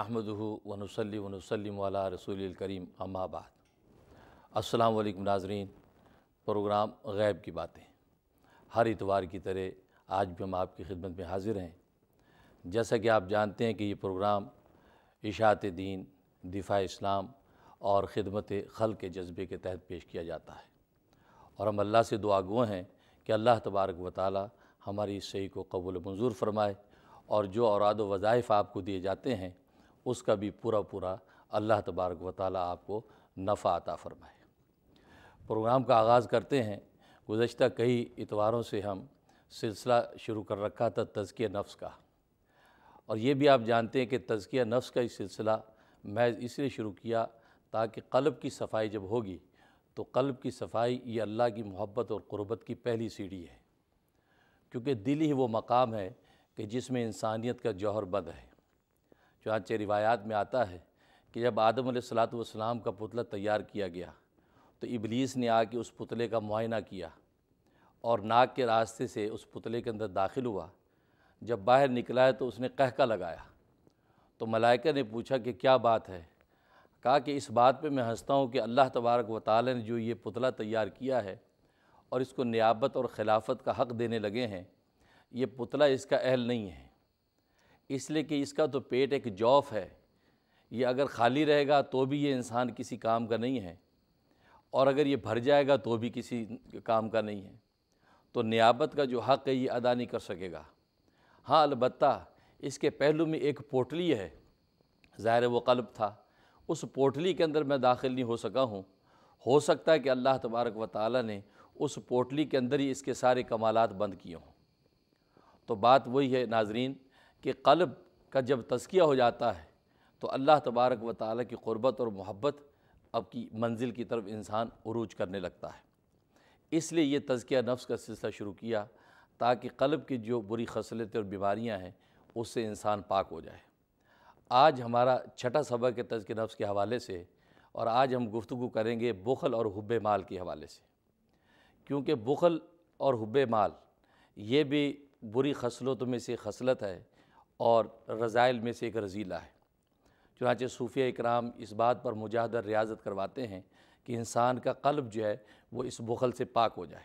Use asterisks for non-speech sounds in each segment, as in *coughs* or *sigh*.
नहमद वनसली वनसलम वाला रसूल करीम अम्माबाद वालेकुम नाजरीन प्रोग्राम गैब की बातें हर इतवार की तरह आज भी हम आपकी खिदमत में हाजिर हैं जैसा कि आप जानते हैं कि ये प्रोग्राम इशात दीन दिफ़ा इस्लाम और ख़दमत खल के जज्बे के तहत पेश किया जाता है और हम अल्लाह से दुआ गो हैं कि अल्लाह तबारक व ताली हमारी इस सही को कबूल मंजूर फरमाए और जो औरद वज़ाइफ़ आपको दिए जाते हैं उसका भी पूरा पूरा अल्लाह तबारक व आपको नफ़ा अता फ़रमाए प्रोग्राम का आगाज़ करते हैं गुज्त कई इतवारों से हम सिलसिला शुरू कर रखा था तज़किय नफ्स का और ये भी आप जानते हैं कि तज़किया नफ्स का ये सिलसिला मैं इसलिए शुरू किया ताकि कलब की सफाई जब होगी तो कल्ब की सफाई ये अल्लाह की मोहब्बत और क़ुरबत की पहली सीढ़ी है क्योंकि दिल ही वो मकाम है कि जिसमें इंसानियत का जौहर बंद है चुनाचे रिवायात में आता है कि जब आदम सलात वसलाम का पुतला तैयार किया गया तो इबलीस ने आके उस पुतले का मुआयना किया और नाक के रास्ते से उस पुतले के अंदर दाखिल हुआ जब बाहर निकला है तो उसने कहका लगाया तो मलाइका ने पूछा कि क्या बात है कहा कि इस बात पे मैं हंसता हूँ कि अल्लाह तबारक व ताली ने जो ये पुतला तैयार किया है और इसको नियाबत और खिलाफत का हक़ देने लगे हैं ये पुतला इसका अहल नहीं है इसलिए कि इसका तो पेट एक जौफ है ये अगर खाली रहेगा तो भी ये इंसान किसी काम का नहीं है और अगर ये भर जाएगा तो भी किसी काम का नहीं है तो नियाबत का जो हक़ है ये अदा नहीं कर सकेगा हाँ अलबत् इसके पहलू में एक पोटली है ज़ाहिर वो कल्ब था उस पोटली के अंदर मैं दाखिल नहीं हो सका हूँ हो सकता है कि अल्लाह तबारक व ताली ने उस पोटली के अंदर ही इसके सारे कमालत बंद किए हों तो बात वही है नाजरीन कि कल्ब का जब तस्किया हो जाता है तो अल्लाह तबारक व ताली की क़ुरबत और मोहब्बत अब की मंजिल की तरफ इंसान उरूज करने लगता है इसलिए ये तज़किया नफ्स का सिलसिला शुरू किया ताकि कल्ब की जो बुरी खसलतें और बीमारियाँ हैं उससे इंसान पाक हो जाए आज हमारा छठा सबक है तज़क नफ्स के हवाले से और आज हम गुफ्तु करेंगे बुखल और हब्ब माल के हवाले से क्योंकि बुखल और हब्ब माल ये भी बुरी खसलतों में से खसलत है और रज़ाइल में से एक रज़ीला है चुनाचे सूफिया इकराम इस बात पर मुजाहदर रियाजत करवाते हैं कि इंसान का कल्ब जो है वो इस बुखल से पाक हो जाए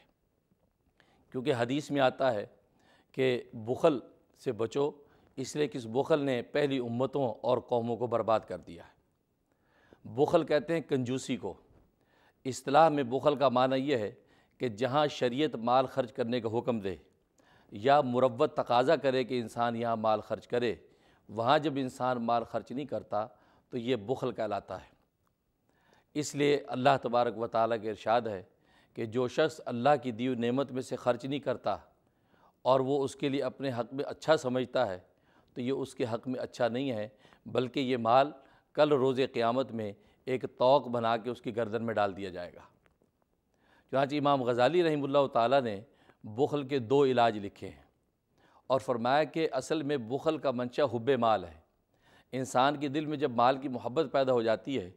क्योंकि हदीस में आता है कि बुखल से बचो इसलिए कि इस बुखल ने पहली उम्मतों और कौमों को बर्बाद कर दिया है बुखल कहते हैं कंजूसी को असलाह में बुखल का माना यह है कि जहाँ शरीयत माल खर्च करने का हुक्म दे या मुरवत तकाजा करे कि इंसान यहाँ माल खर्च करे वहाँ जब इंसान माल खर्च नहीं करता तो ये बुखल कहलाता है इसलिए अल्लाह तबारक व ताली के इरशाद है कि जो शख्स अल्लाह की दी नेमत में से खर्च नहीं करता और वो उसके लिए अपने हक़ में अच्छा समझता है तो ये उसके हक़ में अच्छा नहीं है बल्कि ये माल कल रोज़ क़्यामत में एक तोक बना के उसकी गर्दन में डाल दिया जाएगा चुनाच इमाम गज़ाली रही ताली ने बुखल के दो इलाज लिखे हैं और फरमाया कि असल में बुखल का मंशा हुब माल है इंसान के दिल में जब माल की मोहब्बत पैदा हो जाती है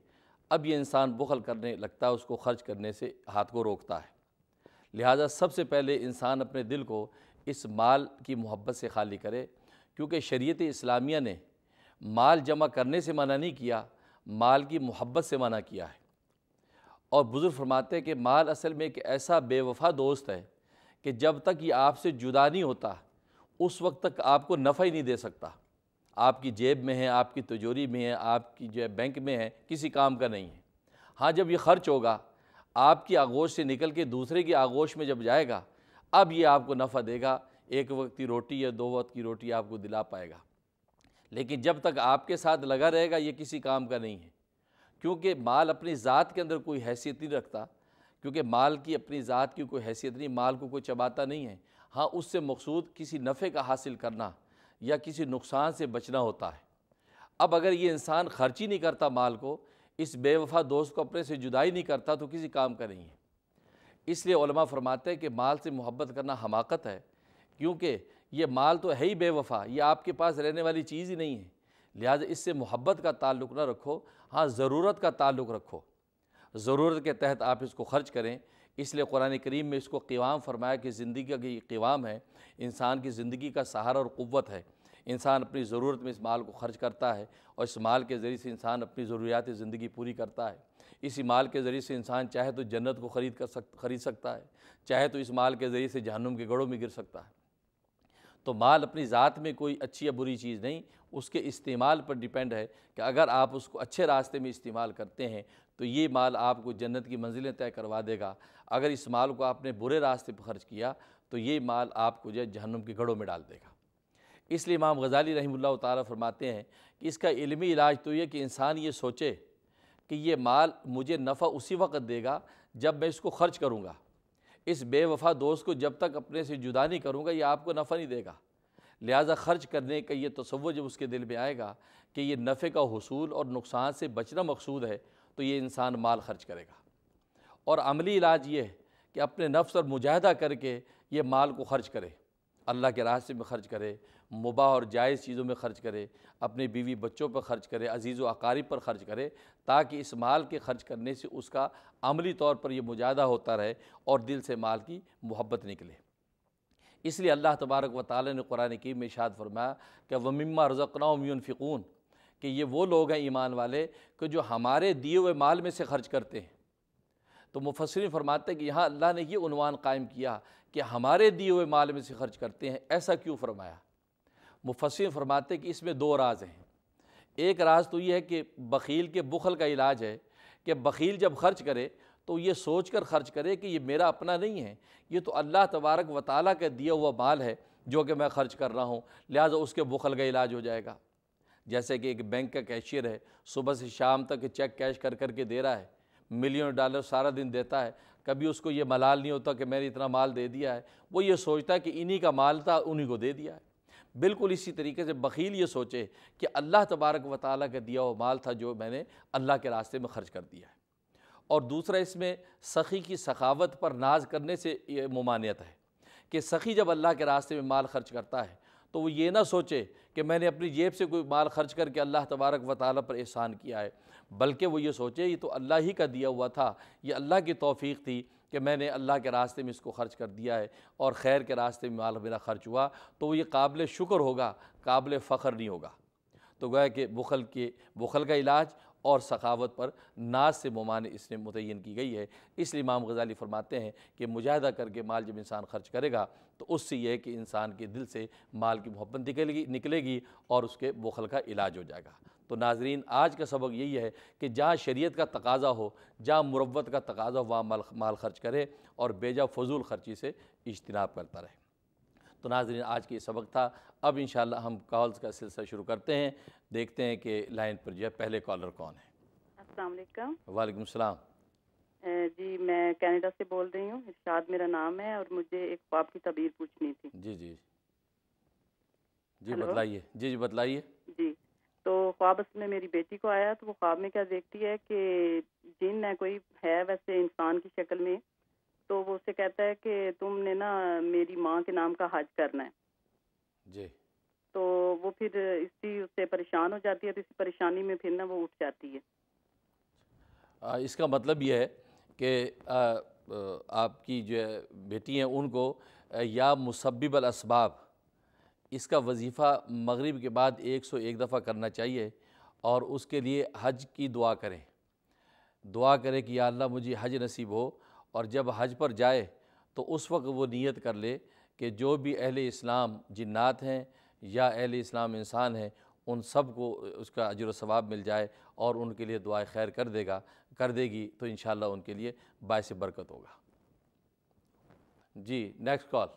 अब ये इंसान बुखल करने लगता है उसको खर्च करने से हाथ को रोकता है लिहाजा सबसे पहले इंसान अपने दिल को इस माल की मोहब्बत से खाली करे क्योंकि शरीयत इस्लामिया ने माल जमा करने से मना नहीं किया माल की मोहब्बत से मना किया है और बुज़ुर्ग फरमाते हैं कि माल असल में एक ऐसा बेवफा दोस्त है कि जब तक ये आपसे जुदा नहीं होता उस वक्त तक आपको नफ़ा ही नहीं दे सकता आपकी जेब में है आपकी तिजोरी में है आपकी जो है बैंक में है किसी काम का नहीं है हाँ जब ये ख़र्च होगा आपकी आगोश से निकल के दूसरे की आगोश में जब जाएगा अब ये आपको नफ़ा देगा एक वक्त की रोटी या दो वक्त की रोटी आपको दिला पाएगा लेकिन जब तक आपके साथ लगा रहेगा ये किसी काम का नहीं है क्योंकि माल अपनी ज़ात के अंदर कोई हैसियत नहीं रखता क्योंकि माल की अपनी ज़ात की कोई हैसियत नहीं माल को कोई चबाता नहीं है हाँ उससे मकसूद किसी नफ़े का हासिल करना या किसी नुकसान से बचना होता है अब अगर ये इंसान खर्च ही नहीं करता माल को इस बेवफा दोस्त को अपने से जुदाई नहीं करता तो किसी काम का नहीं है इसलिए फरमाते हैं कि माल से मोहब्बत करना हमाकत है क्योंकि ये माल तो है ही बेवफा ये आपके पास रहने वाली चीज़ ही नहीं है लिहाजा इससे मोहब्बत का ताल्लुक़ ना रखो हाँ ज़रूरत का ताल्लुक़ रखो ज़रूरत के तहत आप इसको खर्च करें इसलिए कुरान करीम में इसको क़वाम फरमाया कि ज़िंदगी का ये क़वाम है इंसान की ज़िंदगी का सहारा और क़वत है इंसान अपनी ज़रूरत में इस माल को खर्च करता है और इस माल के ज़रिए से इंसान अपनी ज़रूरियात ज़िंदगी पूरी करता है इसी माल के ज़रिए से इंसान चाहे तो जन्नत को ख़रीद कर सक खरीद सकता है चाहे तो इस माल के ज़रिए से जहन्नुम के गढ़ों में गिर सकता है तो माल अपनी ज़ात में कोई अच्छी या बुरी चीज़ नहीं उसके इस्तेमाल पर डिपेंड है कि अगर आप उसको अच्छे रास्ते में इस्तेमाल करते हैं तो ये माल आपको जन्नत की मंजिलें तय करवा देगा अगर इस माल को आपने बुरे रास्ते पर खर्च किया तो ये माल आपको जो है जहन्नुम की घड़ों में डाल देगा इसलिए इमाम गज़ाली रही तारा फरमाते हैं कि इसका इलमी इलाज तो यह कि इंसान ये सोचे कि ये माल मुझे नफ़ा उसी वक्त देगा जब मैं इसको ख़र्च करूँगा इस बेवफा दोस्त को जब तक अपने से जुदा नहीं करूँगा ये आपको नफ़ा नहीं देगा लिहाजा ख़र्च करने का ये तस्वुर जब उसके दिल में आएगा कि ये नफ़े का हसूल और नुकसान से बचना मकसूद है तो ये इंसान माल खर्च करेगा और अमली इलाज ये है कि अपने नफ्स और मुजाहदा करके ये माल को खर्च करे अल्लाह के रास्ते में ख़र्च करे मुबा और जायज़ चीज़ों में ख़र्च करे अपने बीवी बच्चों पर ख़र्च करे अजीज़ अकारीब पर ख़र्च करे ताकि इस माल के ख़र्च करने से उसका अमली तौर पर यह मुजाहदा होता रहे और दिल से माल की मोहब्बत निकले इसलिए अल्लाह तबारक व ताली ने कुरान की में शाद फरमाया कि वमिमा रज़क़नाफ़िकून कि ये वो लोग हैं ईमान वाले कि जो हमारे दिए हुए माल में से खर्च करते हैं तो मुफसरिन फरमाते हैं कि यहाँ अल्लाह ने ये उनवान कायम किया कि हमारे दिए हुए माल में से खर्च करते हैं ऐसा क्यों फरमाया मुफसरिन फरमाते कि इसमें दो राज हैं एक राज तो ये है कि बकील के बुखल का इलाज है कि बकील जब खर्च करे तो ये सोच कर ख़र्च करे कि ये मेरा अपना नहीं है ये तो अल्लाह तबारक व ताली का दिया हुआ माल है जो कि मैं ख़र्च कर रहा हूँ लिहाजा उसके बुखल का इलाज हो जाएगा जैसे कि एक बैंक का कैशियर है सुबह से शाम तक चेक कैश कर करके दे रहा है मिलियन डॉलर सारा दिन देता है कभी उसको ये मलाल नहीं होता कि मैंने इतना माल दे दिया है वो ये सोचता है कि इन्हीं का माल था उन्हीं को दे दिया है बिल्कुल इसी तरीके से बखील ये सोचे कि अल्लाह तबारक व ताली का दिया हुआ माल था जो मैंने अल्लाह के रास्ते में ख़र्च कर दिया है और दूसरा इसमें सखी की सखावत पर नाज करने से ये ममानियत है कि सखी जब अल्लाह के रास्ते में माल खर्च करता है तो वो ये ना सोचे कि मैंने अपनी जेब से कोई माल खर्च करके अल्लाह तबारक व ताली पर एहसान किया है बल्कि वो ये सोचे ये तो अल्लाह ही का दिया हुआ था ये अल्लाह की तोफ़ी थी कि मैंने अल्लाह के रास्ते में इसको खर्च कर दिया है और खैर के रास्ते में माल मेरा खर्च हुआ तो ये काबिल शुक्र होगा काबिल फ़ख्र नहीं होगा तो गए कि बुखल के बुखल का इलाज और सखावत पर नाज से ममान इसने मुतिन की गई है इसलिए इमाम गजाली फरमाते हैं कि मुजाहदा करके माल जब इंसान खर्च करेगा तो उससे यह है कि इंसान के दिल से माल की मोहब्बत निकलेगी निकलेगी और उसके बुखल का इलाज हो जाएगा तो नाजरीन आज का सबक यही है कि जहाँ शरीयत का तकाजा हो जहाँ मुरवत का तकाजा हो वहाँ माल खर्च करे और बेजा फजूल खर्ची से इजतनाब करता रहे तो नाजरीन आज की सबक था अब इन हम कॉल्स का सिलसिला शुरू करते हैं देखते हैं कि लाइन पर जो है पहले कॉलर कौन है वालेकुम सलाम जी मैं कनाडा से बोल रही हूँ इर्शाद मेरा नाम है और मुझे एक पाप की तबीर पूछनी थी जी जी जी बतलाइए जी जी बतलाइए जी तो ख्वाब में मेरी बेटी को आया तो वो ख्वाब में क्या देखती है कि जिन है कोई है वैसे इंसान की शक्ल में तो वो उससे कहता है कि तुमने ना मेरी माँ के नाम का हज करना है जी तो वो फिर इसी उससे परेशान हो जाती है तो इस परेशानी में फिर ना वो उठ जाती है आ, इसका मतलब ये है कि आपकी जो बेटी हैं उनको या मुसब्बिब इसबाब इसका वजीफ़ा मगरिब के बाद एक सौ एक दफ़ा करना चाहिए और उसके लिए हज की दुआ करें दुआ करें कि या अल्लाह मुझे हज नसीब हो और जब हज पर जाए तो उस वक्त वो नीयत कर ले कि जो भी अहल इस्लाम जिन्नात हैं या अहल इस्लाम इंसान हैं उन सब को उसका अजर सवाब मिल जाए और उनके लिए दुआ खैर कर देगा कर देगी तो इन उनके लिए बायस बरकत होगा जी नेक्स्ट कॉल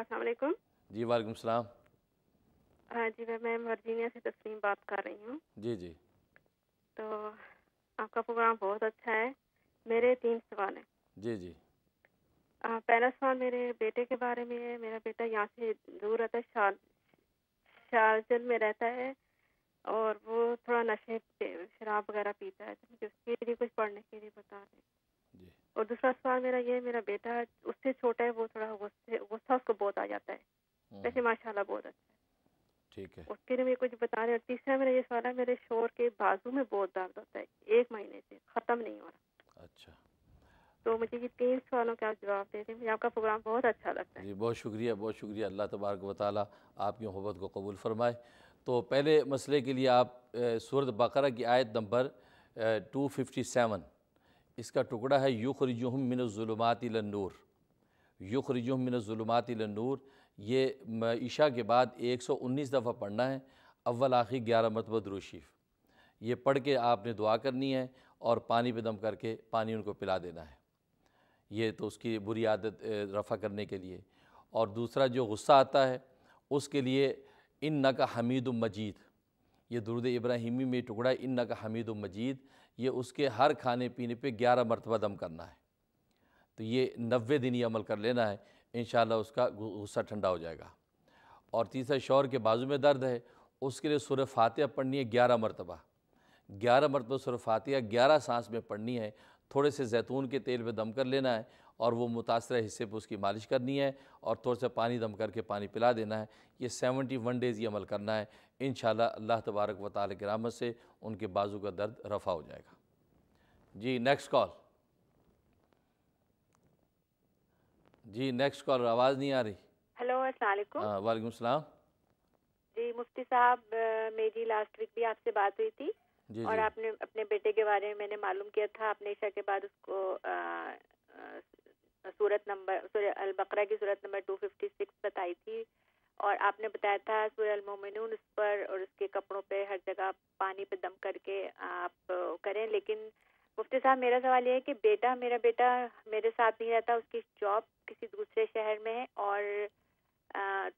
असलकुम जी वालेकुम सलाम हाँ जी मैं वर्जीनिया से तस्लीम बात कर रही हूँ जी जी तो आपका प्रोग्राम बहुत अच्छा है मेरे तीन सवाल हैं जी जी आ, पहला सवाल मेरे बेटे के बारे में है मेरा बेटा यहाँ से दूर रहता है शार शारजल में रहता है और वो थोड़ा नशे शराब वगैरह पीता है तो मुझे उसके लिए कुछ पढ़ने के लिए बता दें और दूसरा सवाल मेरा ये मेरा बेटा उससे छोटा है वो थोड़ा गुस्से गुस्सा उसको बहुत आ जाता है हम्म। वैसे माशाला बहुत अच्छा है ठीक है उसके लिए मुझे कुछ बता रहे और तीसरा मेरा ये सवाल है मेरे शोर के बाजू में बहुत दर्द होता है एक महीने से खत्म नहीं हो रहा अच्छा तो मुझे ये तीन सवालों का आप जवाब देते हैं मुझे आपका प्रोग्राम बहुत अच्छा लगता है जी बहुत शुक्रिया बहुत शुक्रिया अल्लाह तबारक वाली आपकी मोहब्बत को कबूल फ़रमाए तो पहले मसले के लिए आप सूरत बकरा की आयत नंबर टू फिफ्टी सेवन इसका टुकड़ा है युखरजुम मिनज़ुलमात नूर युखरजुम मिनज़ुलमात नूर ये ईशा के बाद एक सौ उन्नीस दफ़ा पढ़ना है अव्वल आखिर ग्यारह मरतबा दरूशीफ़ ये पढ़ के आपने दुआ करनी है और पानी पे दम करके पानी उनको पिला देना है ये तो उसकी बुरी आदत रफ़ा करने के लिए और दूसरा जो गुस्सा आता है उसके लिए इन न का हमीद मजीद ये दुरुद इब्राहिमी में टुकड़ा इन न का हमीद मजीद ये उसके हर खाने पीने पे ग्यारह मरतबा दम करना है तो ये नबे दिन ही अमल कर लेना है इन उसका गुस्सा ठंडा हो जाएगा और तीसरा शौर के बाजू में दर्द है उसके लिए सुर फातह पढ़नी है ग्यारह मरतबा ग्यारह मरतबा सुर फातिया ग्यारह सांस में पढ़नी है थोड़े से जैतून के तेल में दम कर लेना है और वो मुतासर हिस्से पर उसकी मालिश करनी है और थोड़ा सा पानी दम करके पानी पिला देना है ये सेवेंटी वन डेज़ ये अमल करना है इन अल्लाह तबारक व ताल करामत से उनके बाजू का दर्द रफा हो जाएगा जी नेक्स्ट कॉल जी नेक्स्ट कॉल आवाज़ नहीं आ रही हेलो हाँ, वालेकुम सलाम जी मुफ्ती साहब मेरी लास्ट वीक भी आपसे बात हुई थी जी, और जी. आपने अपने बेटे के बारे में मैंने मालूम किया था आपने ईशा के बाद उसको आ, आ, सूरत नंबर सूर्य अलबकरा की सूरत नंबर 256 बताई थी और आपने बताया था सूर्य मोमिन उस पर और उसके कपड़ों पे हर जगह पानी पे दम करके आप करें लेकिन मुफ्ती साहब मेरा सवाल यह है कि बेटा मेरा बेटा मेरे साथ नहीं रहता उसकी जॉब किसी दूसरे शहर में है और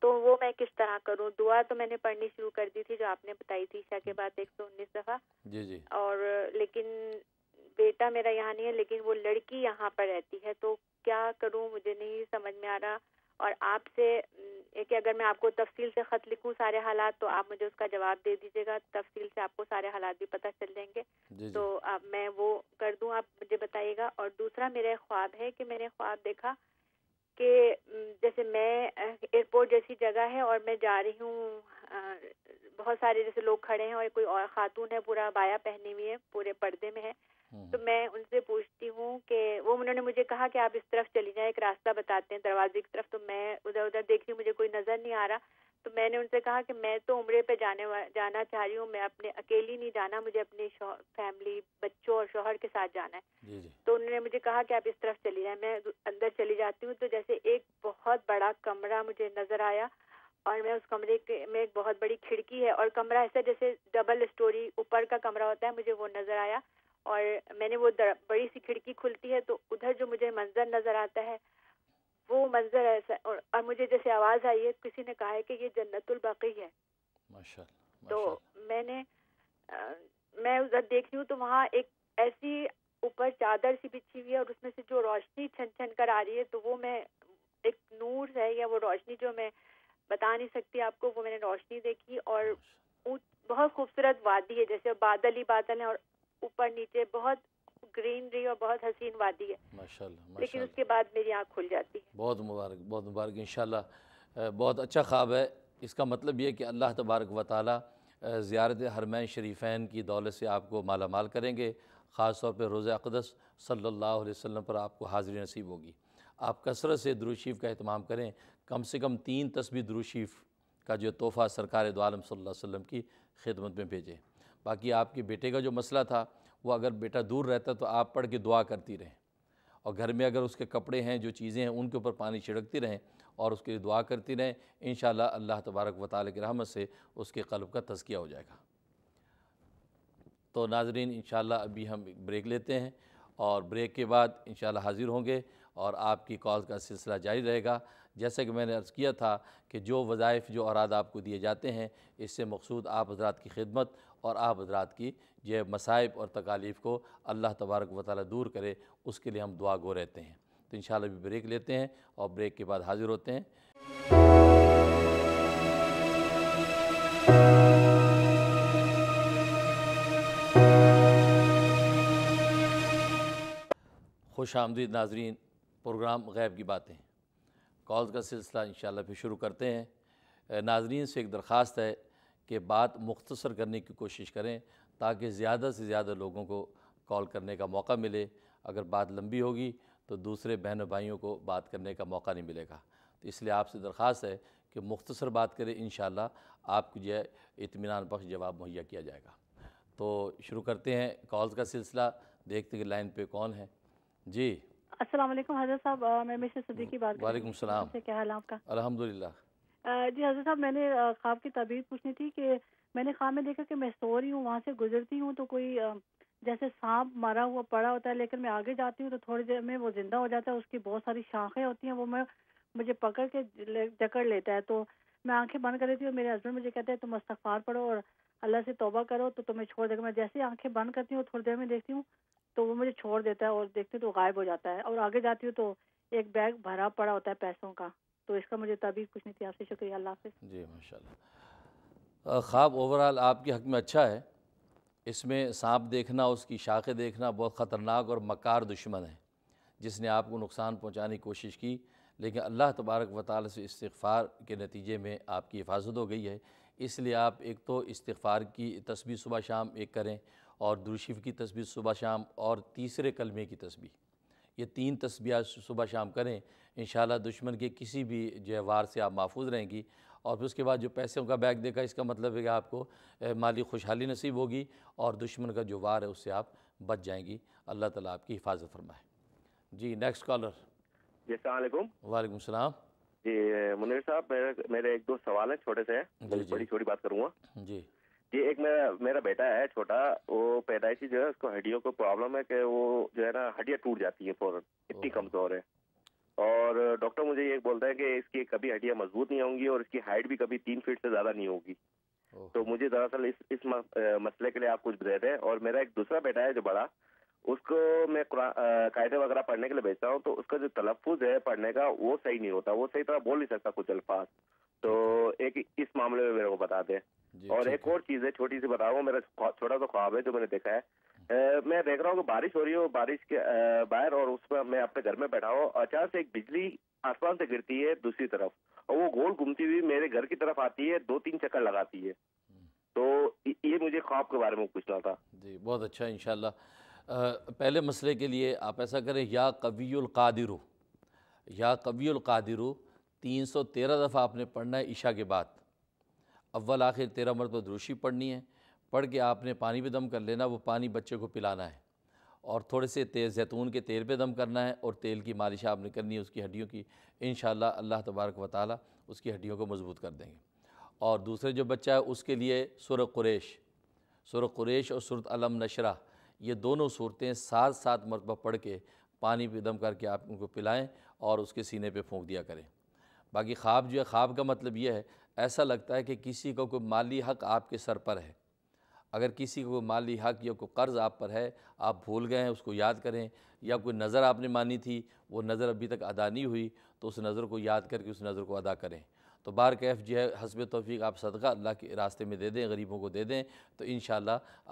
तो वो मैं किस तरह करूं दुआ तो मैंने पढ़नी शुरू कर दी थी जो आपने बताई थी ईशा के बाद एक सौ उन्नीस दफ़ा जी जी और लेकिन बेटा मेरा यहाँ नहीं है लेकिन वो लड़की यहाँ पर रहती है तो क्या करूँ मुझे नहीं समझ में आ रहा और आपसे एक अगर मैं आपको तफसील से ख़त लिखूं सारे हालात तो आप मुझे उसका जवाब दे दीजिएगा तफसील से आपको सारे हालात भी पता चल जाएंगे तो आप मैं वो कर दूं आप मुझे बताइएगा और दूसरा मेरा ख्वाब है कि मैंने ख्वाब देखा कि जैसे मैं एयरपोर्ट जैसी जगह है और मैं जा रही हूँ बहुत सारे जैसे लोग खड़े हैं और कोई और खातून है पूरा बाया पहने हुई है पूरे पर्दे में है हम्म। तो मैं उनसे पूछती हूँ कि वो उन्होंने मुझे कहा कि आप इस तरफ चली जाए एक रास्ता बताते हैं दरवाजे की तरफ तो मैं उधर उधर देख रही मुझे कोई नजर नहीं आ रहा तो मैंने उनसे कहा कि मैं तो उम्र पे जाने जाना चाह रही हूँ मैं अपने अकेली नहीं जाना मुझे अपने फैमिली बच्चों और शोहर के साथ जाना है जी जी। तो उन्होंने मुझे कहा कि आप इस तरफ चली जाए मैं अंदर चली जाती हूँ तो जैसे एक बहुत बड़ा कमरा मुझे नजर आया और मैं उस कमरे के में एक बहुत बड़ी खिड़की है और कमरा ऐसा जैसे डबल स्टोरी ऊपर का कमरा होता है मुझे वो नजर आया और मैंने वो बड़ी सी खिड़की खुलती है तो उधर जो मुझे मंजर नजर आता है वो मंजर ऐसा और, और मुझे जैसे आवाज़ आई है किसी ने कहा है कि ये जन्नतुल बाकी है माशाल्लाह तो मैंने आ, मैं उधर देख रही हूँ तो वहाँ एक ऐसी ऊपर चादर सी बिछी हुई है और उसमें से जो रोशनी छन छन कर आ रही है तो वो मैं एक नूर है या वो रोशनी जो मैं बता नहीं सकती आपको वो मैंने रोशनी देखी और बहुत खूबसूरत वादी है जैसे बादल ही बादल है और ऊपर नीचे बहुत ग्रीनरी और बहुत हसीन वादी है माशाल्लाह लेकिन उसके बाद मेरी आँख खुल जाती है बहुत मुबारक बहुत मुबारक इन बहुत अच्छा ख्वाब है इसका मतलब ये कि अल्लाह तबारक व ताली ज़्यारत हरमैन शरीफ़ैन की दौलत से आपको माला माल करेंगे ख़ास तौर पर रोज़ अक़दस सल्ला वसम पर आपको हाजिरी नसीब होगी आप कसरत से द्रुशीफ़ का अहतमाम करें कम से कम तीन तस्वी द्रुशीफ़ का जो तोहफ़ा सरकार दोम वसल्लम की खिदमत में भेजें बाकी आपके बेटे का जो मसला था वो अगर बेटा दूर रहता है तो आप पढ़ के दुआ करती रहें और घर में अगर उसके कपड़े हैं जो चीज़ें हैं उनके ऊपर पानी छिड़कती रहें और उसके लिए दुआ करती रहें इन अल्लाह तबारक व ताल की रहमत से उसके कल्ब का तस्किया हो जाएगा तो नाजरीन इन अभी हम ब्रेक लेते हैं और ब्रेक के बाद इन हाज़िर होंगे और आपकी कॉल का सिलसिला जारी रहेगा जैसे कि मैंने अर्ज़ किया था कि जो वज़ाइफ़ जो अराद आपको दिए जाते हैं इससे मकसूद आप हजरात की खिदमत और आप हजरात की जो मसाइब और तकालीफ़ को अल्लाह तबारक वाली दूर करे उसके लिए हम दुआ गो रहते हैं तो इन भी ब्रेक लेते हैं और ब्रेक के बाद हाज़िर होते हैं खुश आमदीद नाजरीन प्रोग्राम गैब की बातें कॉल का सिलसिला इन फिर शुरू करते हैं नाजरीन से एक दरख्वास्त है कि बात मुख्तसर करने की कोशिश करें ताकि ज़्यादा से ज़्यादा लोगों को कॉल करने का मौका मिले अगर बात लंबी होगी तो दूसरे बहन भाइयों को बात करने का मौका नहीं मिलेगा तो इसलिए आपसे दरख्वास्त है कि मुख्तसर बात करें इन आपको जो है इतमान बख्श जवाब मुहैया किया जाएगा तो शुरू करते हैं कॉल्स का सिलसिला देखते कि लाइन पे कौन है जी अस्सलाम वालेकुम बात अच्छा, क्या हाल आपका अल्हम्दुलिल्लाह जी हजर साहब मैंने खाब की तबीयत पूछनी थी की मैंने ख्वाब में देखा की मैं सो रही हूँ वहाँ से गुजरती हूँ तो कोई जैसे सांप मारा हुआ पड़ा होता है लेकिन मैं आगे जाती हूँ तो थोड़ी देर में वो जिंदा हो जाता है उसकी बहुत सारी शाखें होती है वो मैं मुझे पकड़ के जकड़ लेता है तो मैं आंखें बंद कर लेती हूँ मेरे हस्बैंड मुझे कहते हैं तुम अस्तफार पढ़ो और अल्लाह से तोबा करो तो तुम्हें छोड़ देगा मैं जैसे आंखें बंद करती हूँ थोड़ी देर में देखती हूँ तो वो मुझे छोड़ देता है और देखती हूँ तो गायब हो जाता है और आगे जाती हूँ तो एक बैग भरा पड़ा होता है पैसों का तो इसका मुझे तभी कुछ नहीं थी आपसे शुक्रिया अल्लाह से जी माशा ख्वाब ओवरऑल आपके हक में अच्छा है इसमें सांप देखना उसकी शाखें देखना बहुत ख़तरनाक और मकार दुश्मन है जिसने आपको नुकसान पहुँचाने की कोशिश की लेकिन अल्लाह तबारक वाली से इस्तफ़ार के नतीजे में आपकी हिफाजत हो गई है इसलिए आप एक तो इस्तफ़ार की तस्वीर सुबह शाम एक करें और दुरुशिफ की तस्वीर सुबह शाम और तीसरे कलमे की तस्वीर ये तीन तस्बियाँ सुबह शाम करें इन दुश्मन के किसी भी जो है वार से आप महफूज रहेंगी और फिर उसके बाद जो पैसों का बैग देखा इसका मतलब है कि आपको माली खुशहाली नसीब होगी और दुश्मन का जो वार है उससे आप बच जाएंगी अल्लाह ताला आपकी हिफाजत फरमाए जी नेक्स्ट कॉलर वालेकुम वालेकुम सलाम जी मुनीर साहब मेरे मेरे एक दो सवाल है छोटे से बड़ी छोटी बात करूंगा जी जी एक मेरा मेरा बेटा है छोटा वो पैदाइशी जो है उसको हड्डियों को प्रॉब्लम है कि वो जो है ना हड्डियां टूट जाती है फौरन इतनी कमजोर है और डॉक्टर मुझे ये बोलता है कि इसकी कभी हड्डियां मजबूत नहीं होंगी और इसकी हाइट भी कभी तीन फीट से ज्यादा नहीं होगी तो मुझे दरअसल इस इस मसले के लिए आप कुछ दे दें और मेरा एक दूसरा बेटा है जो बड़ा उसको मैं कायदे वगैरह पढ़ने के लिए भेजता हूँ तो उसका जो तलफुज है पढ़ने का वो सही नहीं होता वो सही तरह बोल नहीं सकता कुछ अल्फाज तो एक इस मामले में मेरे को बता दे और एक और चीज़ है छोटी सी बताओ मेरा छोटा सा ख्वाब है जो मैंने देखा है आ, मैं देख रहा हूँ कि बारिश हो रही हो बारिश के बाहर और उसमें मैं अपने घर में बैठा हूँ अचानक से एक बिजली आसमान से गिरती है दूसरी तरफ और वो गोल घूमती हुई मेरे घर की तरफ आती है दो तीन चक्कर लगाती है हम्म। तो ये मुझे ख्वाब के बारे में पूछना था जी बहुत अच्छा इनशाला पहले मसले के लिए आप ऐसा करें या कवीक़ादिर या कवीक़ादिर तीन सौ तेरह दफ़ा आपने पढ़ना है ईशा के बाद अव्वल आखिर तेरह मरतबा तो दुरुशी पढ़नी है पढ़ के आपने पानी पे दम कर लेना वो पानी बच्चे को पिलाना है और थोड़े से तेज जैतून के तेल पे दम करना है और तेल की मालिश आपने करनी है उसकी हड्डियों की इन अल्लाह तबारक व उसकी हड्डियों को मजबूत कर देंगे और दूसरे जो बच्चा है उसके लिए सुर क्रेश सुर क्रेश और सुरत अलम नशरा ये दोनों सूरतें साथ साथ मरतबा पढ़ के पानी पे दम करके आप उनको पिलाएँ और उसके सीने पर फूँक दिया करें बाकी ख्वाब जो है ख्वाब का मतलब यह है ऐसा लगता है कि किसी का कोई माली हक आपके सर पर है अगर किसी को माली हक या कोई कर्ज़ आप पर है आप भूल गए हैं उसको याद करें या कोई नज़र आपने मानी थी वो नज़र अभी तक अदा नहीं हुई तो उस नज़र को याद करके उस नज़र को अदा करें तो बार कैफ जो है हसब तोफ़ी आप सदका अल्लाह के रास्ते में दे दें गरीबों को दे दें तो इन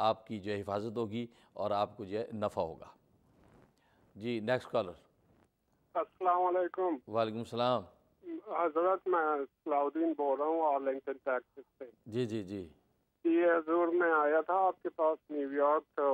आपकी जो है हिफाजत होगी और आपको जो है नफ़ा होगा जी नेक्स्ट कॉलर वालेकुम सलाम हजरत मैं सलाउद्दीन बोल रहा हूँ जी जी जी ये हजूर में आया था आपके पास न्यूयॉर्क तो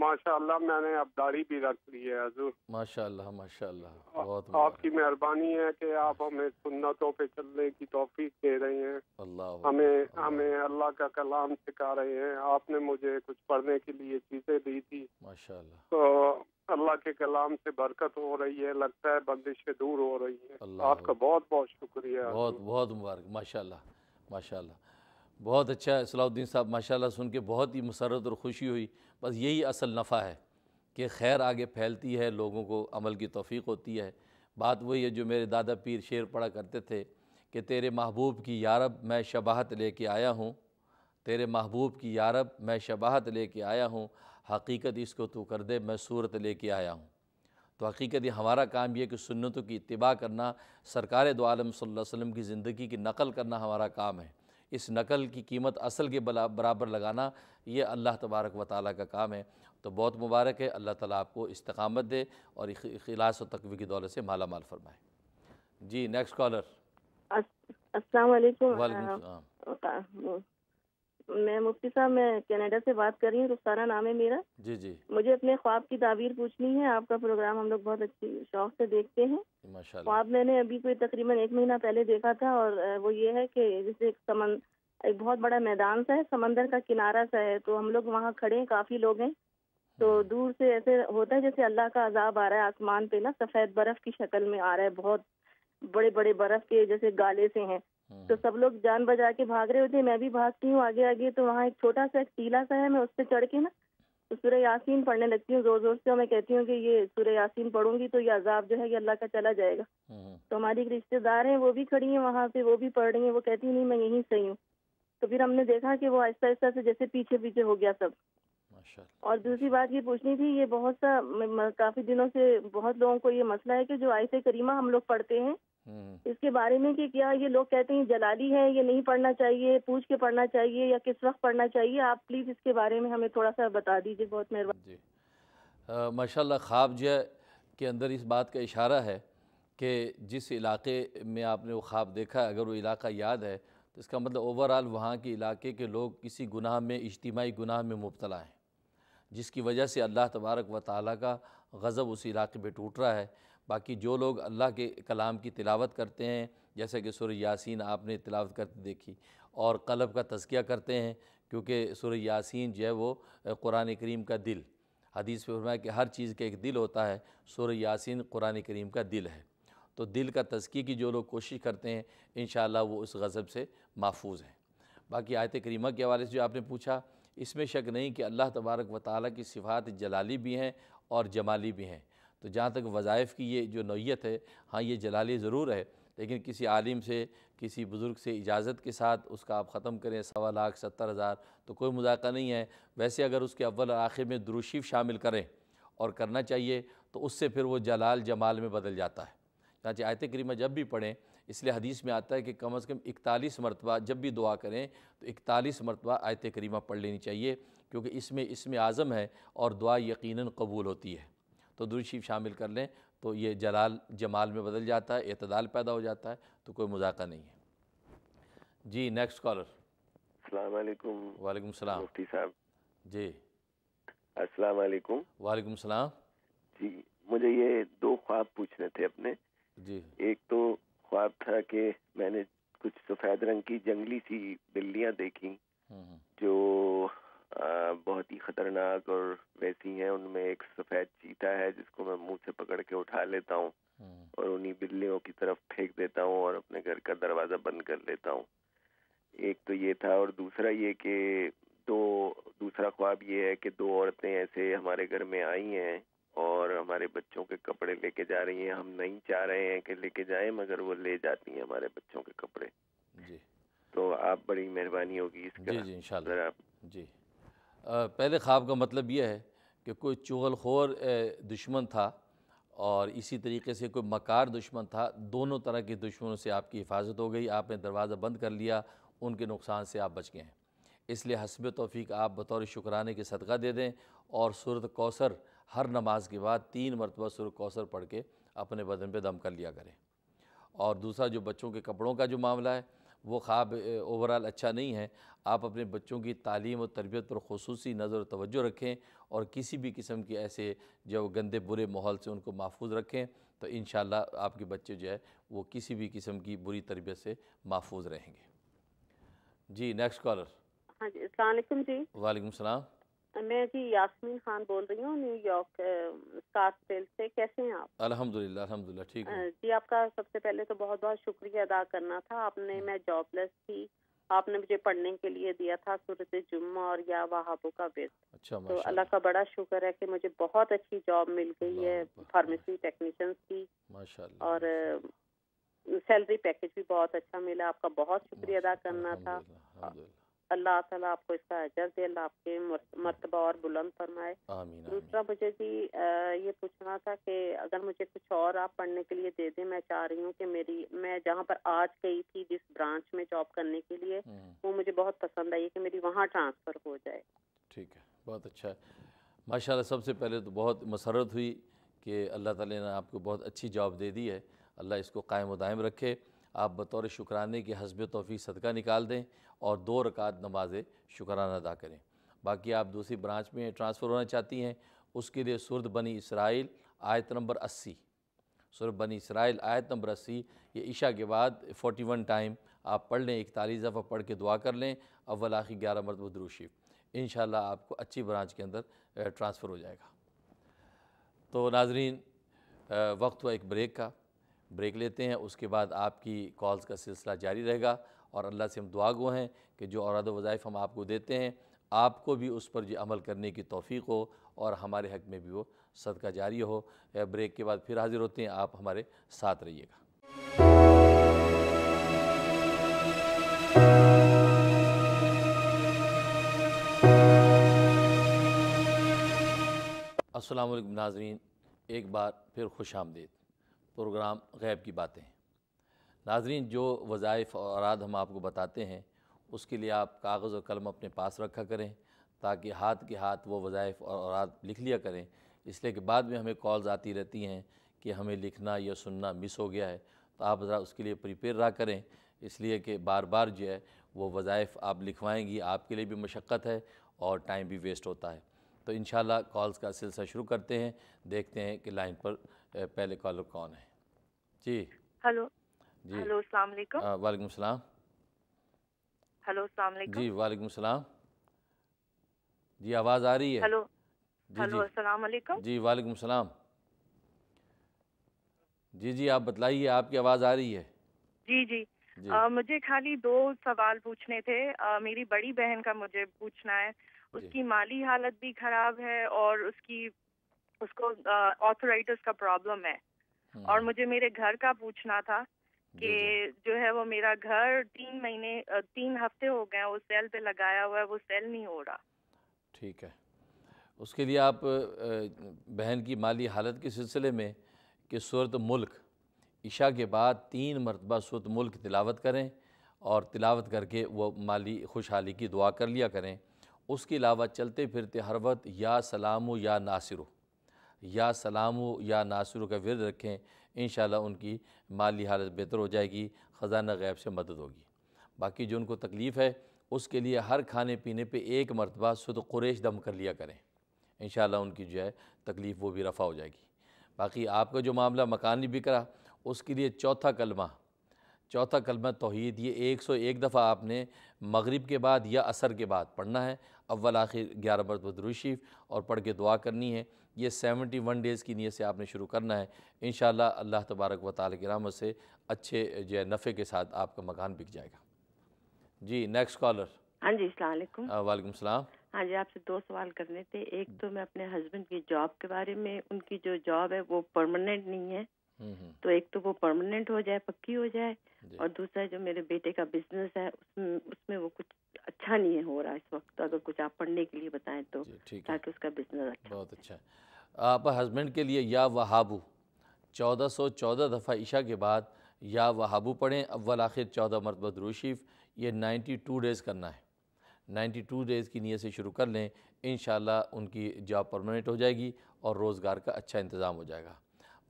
माशाल्लाह मैंने अब दाढ़ी भी रख ली है हजूर माशाल्लाह माशाल्लाह बहुत आपकी मेहरबानी है कि आप हमें सुन्नतों पे चलने की तोफीक दे रहे हैं अल्लाह हमें हमें अल्लाह का कलाम सिखा रहे हैं आपने मुझे कुछ पढ़ने के लिए चीज़ें दी थी माशाल्लाह तो अल्लाह के कलाम से बरकत हो रही है लगता है बंदिशें दूर हो रही है आपका बहुत बहुत शुक्रिया बहुत बहुत मुबारक माशाल्लाह माशाल्लाह बहुत अच्छा सलाउद्दीन साहब माशाल्लाह सुन के बहुत ही मसरत और ख़ुशी हुई बस यही असल नफ़ा है कि खैर आगे फैलती है लोगों को अमल की तोफ़ी होती है बात वही है जो मेरे दादा पीर शेर पढ़ा करते थे कि तेरे महबूब की यारब मैं शबाहत लेके आया हूँ तेरे महबूब की यारब मैं शबाहत लेके आया हूँ हकीकत इसको तू कर दे मैं सूरत लेके आया हूँ तो हकीकत ये हमारा काम यह कि सुन्नतों की इतबा करना सरकार दो आलम वसल्लम की ज़िंदगी की नकल करना हमारा काम है इस नकल की कीमत असल के बराबर लगाना ये अल्लाह तबारक व ताली का काम है तो बहुत मुबारक है अल्लाह ताली आपको इस्तकामत दे और अखिलास और तकवी की दौलत से माला माल फरमाए जी नेक्स्ट कॉलर वालेकुम मैं मुफ्ती साहब मैं कनाडा से बात कर रही हूँ रुखसाना तो नाम है मेरा जी जी मुझे अपने ख्वाब की ताबीर पूछनी है आपका प्रोग्राम हम लोग बहुत अच्छी शौक से देखते हैं ख्वाब मैंने अभी कोई तकरीबन एक महीना पहले देखा था और वो ये है कि जैसे एक समन एक बहुत बड़ा मैदान सा है समंदर का किनारा सा है तो हम लोग वहाँ खड़े हैं काफ़ी लोग हैं तो हम्म। दूर से ऐसे होता है जैसे अल्लाह का अजाब आ रहा है आसमान पे ना सफ़ेद बर्फ़ की शक्ल में आ रहा है बहुत बड़े बड़े बर्फ़ के जैसे गाले से हैं तो सब लोग जान बजा के भाग रहे होते हैं मैं भी भागती हूँ आगे आगे तो वहाँ एक छोटा सा एक टीला सा है मैं उस पर चढ़ के ना तो सूर्य यासीन पढ़ने लगती हूँ जोर जोर से और मैं कहती हूँ कि ये सूर्य यासीन पढ़ूंगी तो ये अजाब जो है ये अल्लाह का चला जाएगा हम्म। तो हमारी एक रिश्तेदार है वो भी खड़ी है वहाँ पे वो भी पढ़ रही है वो कहती नहीं मैं यहीं सही हूँ तो फिर हमने देखा कि वो आहिस्ता आहिस्ता से जैसे पीछे पीछे हो गया सब और दूसरी बात ये पूछनी थी ये बहुत सा काफी दिनों से बहुत लोगों को ये मसला है कि जो आयत करीमा हम लोग पढ़ते हैं हम्म। इसके बारे में कि क्या ये लोग कहते हैं जलाली है ये नहीं पढ़ना चाहिए पूछ के पढ़ना चाहिए या किस वक्त पढ़ना चाहिए आप प्लीज़ इसके बारे में हमें थोड़ा सा बता दीजिए बहुत मेहरबानी जी माशा ख्वाब जय के अंदर इस बात का इशारा है कि जिस इलाके में आपने वो ख्वाब देखा अगर वो इलाका याद है तो इसका मतलब ओवरऑल वहाँ के इलाके के लोग किसी गुनाह में इज्तमाही गुनाह में मुबतला हैं जिसकी वजह से अल्लाह तबारक व ताली का गज़ब उस इलाके पर टूट रहा है बाकी जो लोग अल्लाह के कलाम की तिलावत करते हैं जैसे कि सुर यासीन आपने तिलावत करते देखी और कलब का तस्किया करते हैं क्योंकि सुर यासीन जो है वो कुरान करीम का दिल हदीस में फरमाया कि हर चीज़ का एक दिल होता है सुर यासीन कुरान करीम का दिल है तो दिल का तस्की की जो लोग कोशिश करते हैं इन वो उस गज़ब से महफूज हैं बाकी आयत करीमा के हवाले से जो आपने पूछा इसमें शक नहीं कि अल्लाह तबारक व ताली की सिफात जलाली भी हैं और जमाली भी हैं तो जहाँ तक वज़ाइफ की ये जो नौीयत है हाँ ये जलाली ज़रूर है लेकिन किसी आलिम से किसी बुज़ुर्ग से इजाज़त के साथ उसका आप ख़त्म करें सवा लाख सत्तर हज़ार तो कोई मुजाका नहीं है वैसे अगर उसके अव्वल आखिर में दुरुशीफ शामिल करें और करना चाहिए तो उससे फिर वो जलाल जमाल में बदल जाता है चाँचे आयत करीमा जब भी पढ़ें इसलिए हदीस में आता है कि कम अज़ कम इकतालीस मरतबा जब भी दुआ करें तो इकतालीस मरतबा आयत करीमा पढ़ लेनी चाहिए क्योंकि इसमें इसमें आज़म है और दुआ यकीन कबूल होती है तो दुरुशीफ शामिल कर लें तो ये जलाल जमाल में बदल जाता है अतदाल पैदा हो जाता है तो कोई मजाक नहीं है जी नेक्स्ट कॉलर अलैक्म वालेकुम सलाम मुफ्ती साहब जी अस्सलाम वालेकुम वालेकुम सलाम जी मुझे ये दो ख्वाब पूछने थे अपने जी एक तो ख्वाब था कि मैंने कुछ सफ़ेद रंग की जंगली सी बिल्लियाँ देखी हम्म, हम्म। जो बहुत ही खतरनाक और वैसी हैं उनमें एक सफेद चीता है जिसको मैं मुंह से पकड़ के उठा लेता हूँ हम्म। और उन्हीं बिल्लियों की तरफ फेंक देता हूँ और अपने घर का दरवाजा बंद कर लेता हूँ एक तो ये था और दूसरा ये कि दो दूसरा ख्वाब ये है कि दो औरतें ऐसे हमारे घर में आई हैं और हमारे बच्चों के कपड़े लेके जा रही हैं हम नहीं चाह रहे हैं कि लेके जाएं मगर वो ले जाती हैं हमारे बच्चों के कपड़े जी तो आप बड़ी मेहरबानी होगी इसका जी जी इंशाल्लाह जी पहले ख्वाब का मतलब यह है कि कोई चुगलखोर दुश्मन था और इसी तरीके से कोई मकार दुश्मन था दोनों तरह के दुश्मनों से आपकी हिफाजत हो गई आपने दरवाज़ा बंद कर लिया उनके नुकसान से आप बच गए हैं इसलिए हसब तोफ़ी आप बतौर शुक्राने के सदका दे दें और सूरत कौसर हर नमाज के बाद तीन मरतबा सूरत कौसर पढ़ के अपने बदन पर दम कर लिया करें और दूसरा जो बच्चों के कपड़ों का जो मामला है वो ख्वाब ओवरऑल अच्छा नहीं है आप अपने बच्चों की तालीम और तरबियत पर खसूसी नज़र तवज्जो रखें और किसी भी किस्म के ऐसे जो गंदे बुरे माहौल से उनको महफूज रखें तो इन आपके बच्चे जो है वो किसी भी किस्म की बुरी तरबियत से महफूज रहेंगे जी नेक्स्ट कॉलर हाँ जी अलकुम जी वालेकुम सलाम मैं जी यास्मीन खान बोल रही हूँ न्यूयॉर्क स्काटसेल से कैसे हैं आप अल्हम्दुलिल्लाह अल्हम्दुलिल्लाह ठीक है जी आपका सबसे पहले तो बहुत बहुत शुक्रिया अदा करना था आपने हम्म। मैं जॉबलेस थी आपने मुझे पढ़ने के लिए दिया था सूरत जुम्मा और या वहाबों का बेस अच्छा, तो अल्लाह का बड़ा शुक्र है कि मुझे बहुत अच्छी जॉब मिल गई है फार्मेसी टेक्नीशियन की और सैलरी पैकेज भी बहुत अच्छा मिला आपका बहुत शुक्रिया अदा करना था अल्लाह ताला आपको इसका अजर दे अल्लाह आपके मरतबा और बुलंद फरमाए दूसरा मुझे जी ये पूछना था कि अगर मुझे कुछ और आप पढ़ने के लिए दे दें मैं चाह रही हूँ कि मेरी मैं जहाँ पर आज गई थी जिस ब्रांच में जॉब करने के लिए हम्म। वो मुझे बहुत पसंद आई कि मेरी वहाँ ट्रांसफ़र हो जाए ठीक है बहुत अच्छा है माशाल्लाह सबसे पहले तो बहुत मसरत हुई कि अल्लाह ताली ने आपको बहुत अच्छी जॉब दे दी है अल्लाह इसको कायम दायम रखे आप बतौर शुक्राने के हसब तोफ़ी सदका निकाल दें और दो रकात नमाज शुक्राना अदा करें बाकी आप दूसरी ब्रांच में ट्रांसफ़र होना चाहती हैं उसके लिए सुरद बनी इसराइल आयत नंबर अस्सी सुरद बनी इसराइल आयत नंबर अस्सी ये ईशा के बाद फ़ोटी वन टाइम आप पढ़ लें इकतालीस दफ़ा पढ़ के दुआ कर लें अव्वल आखिर ग्यारह मरतब द्रूशी इन आपको अच्छी ब्रांच के अंदर ट्रांसफ़र हो जाएगा तो नाजरीन वक्त हुआ एक ब्रेक का ब्रेक लेते हैं उसके बाद आपकी कॉल्स का सिलसिला जारी रहेगा और अल्लाह से हम दुआ गो हैं कि जो औरद वज़ाइफ़ हम आपको देते हैं आपको भी उस पर जो अमल करने की तोफ़ी हो और हमारे हक में भी वो सदका जारी हो ब्रेक के बाद फिर हाज़िर होते हैं आप हमारे साथ रहिएगा असलम नाजरीन एक बार फिर खुश आमदीद प्रोग्राम गैब की बातें नाजरीन जो वज़ाइफ़ और आद हम आपको बताते हैं उसके लिए आप कागज़ और कलम अपने पास रखा करें ताकि हाथ के हाथ वो वज़ाइफ़ और औराद लिख लिया करें इसलिए कि बाद में हमें कॉल्स आती रहती हैं कि हमें लिखना या सुनना मिस हो गया है तो आप ज़रा उसके लिए प्रिपेयर रहा करें इसलिए कि बार बार जो है वो वज़ाइफ़ आप लिखवाएँगी आपके लिए भी मशक्क़त है और टाइम भी वेस्ट होता है तो इन कॉल्स का सिलसिला शुरू करते हैं देखते हैं कि लाइन पर पहले कॉलर कौन है जी हेलो जी हेलो अस्सलाम वालेकुम वालेकुम सलाम हेलो अस्सलाम वालेकुम जी वालेकुम सलाम जी आवाज़ आ रही है हेलो हेलो अस्सलाम वालेकुम जी वालेकुम सलाम जी जी आप बताइए आपकी आवाज़ आ रही है जी जी, जी। आ, मुझे खाली दो सवाल पूछने थे आ, मेरी बड़ी बहन का मुझे पूछना है उसकी माली हालत भी खराब है और उसकी उसको ऑथोराइटिस का प्रॉब्लम है हम्म। और मुझे मेरे घर का पूछना था कि जो है वो मेरा घर तीन महीने तीन हफ्ते हो गए वो सेल पे लगाया हुआ है वो सेल नहीं हो रहा ठीक है उसके लिए आप बहन की माली हालत के सिलसिले में कि सूरत मुल्क ईशा के बाद तीन मरतबा सूरत मुल्क तिलावत करें और तिलावत करके वो माली खुशहाली की दुआ कर लिया करें उसके अलावा चलते फिरते हर वक्त या सलाम या नासिर या सलाम या नासिर का विरद रखें इन उनकी माली हालत बेहतर हो जाएगी ख़जाना गैब से मदद होगी बाकी जो उनको तकलीफ़ है उसके लिए हर खाने पीने पे एक मरतबा सुद कुरेश दम कर लिया करें इन उनकी जो है तकलीफ़ वो भी रफ़ा हो जाएगी बाकी आपका जो मामला मकानी बिकरा उसके लिए चौथा कलमा चौथा कलमा तोहद ये एक सौ एक दफ़ा आपने मगरिब के बाद या असर के बाद पढ़ना है अव्वल आखिर ग्यारह मरतबा दरुशीफ और पढ़ के दुआ करनी है ये सेवेंटी वन डेज़ की नीयत से आपने शुरू करना है इन अल्लाह तबारक व ताल की रामत से अच्छे जो है नफ़े के साथ आपका मकान बिक जाएगा जी नेक्स्ट कॉलर हाँ जी सलामकुम हाँ, वालेकुम सलाम हाँ जी आपसे दो सवाल करने थे एक तो मैं अपने हस्बैंड की जॉब के बारे में उनकी जो जॉब है वो परमानेंट नहीं है हम्म, हम्म। तो एक तो वो परमानेंट हो जाए पक्की हो जाए और दूसरा जो मेरे बेटे का बिजनेस है उसमें उसमें वो कुछ अच्छा नहीं है हो रहा इस वक्त तो अगर कुछ आप पढ़ने के लिए बताएं तो ताकि उसका बिजनेस अच्छा बहुत अच्छा आप हस्बैंड के लिए या वहाबू चौदह सौ चौदह दफ़ा इशा के बाद या वहाबू पढ़ें अव्वल आखिर चौदह मरतबा दरूशीफ ये नाइन्टी टू डेज़ करना है नाइन्टी टू डेज़ की नीयत से शुरू कर लें इन उनकी जॉब परमानेंट हो जाएगी और रोज़गार का अच्छा इंतज़ाम हो जाएगा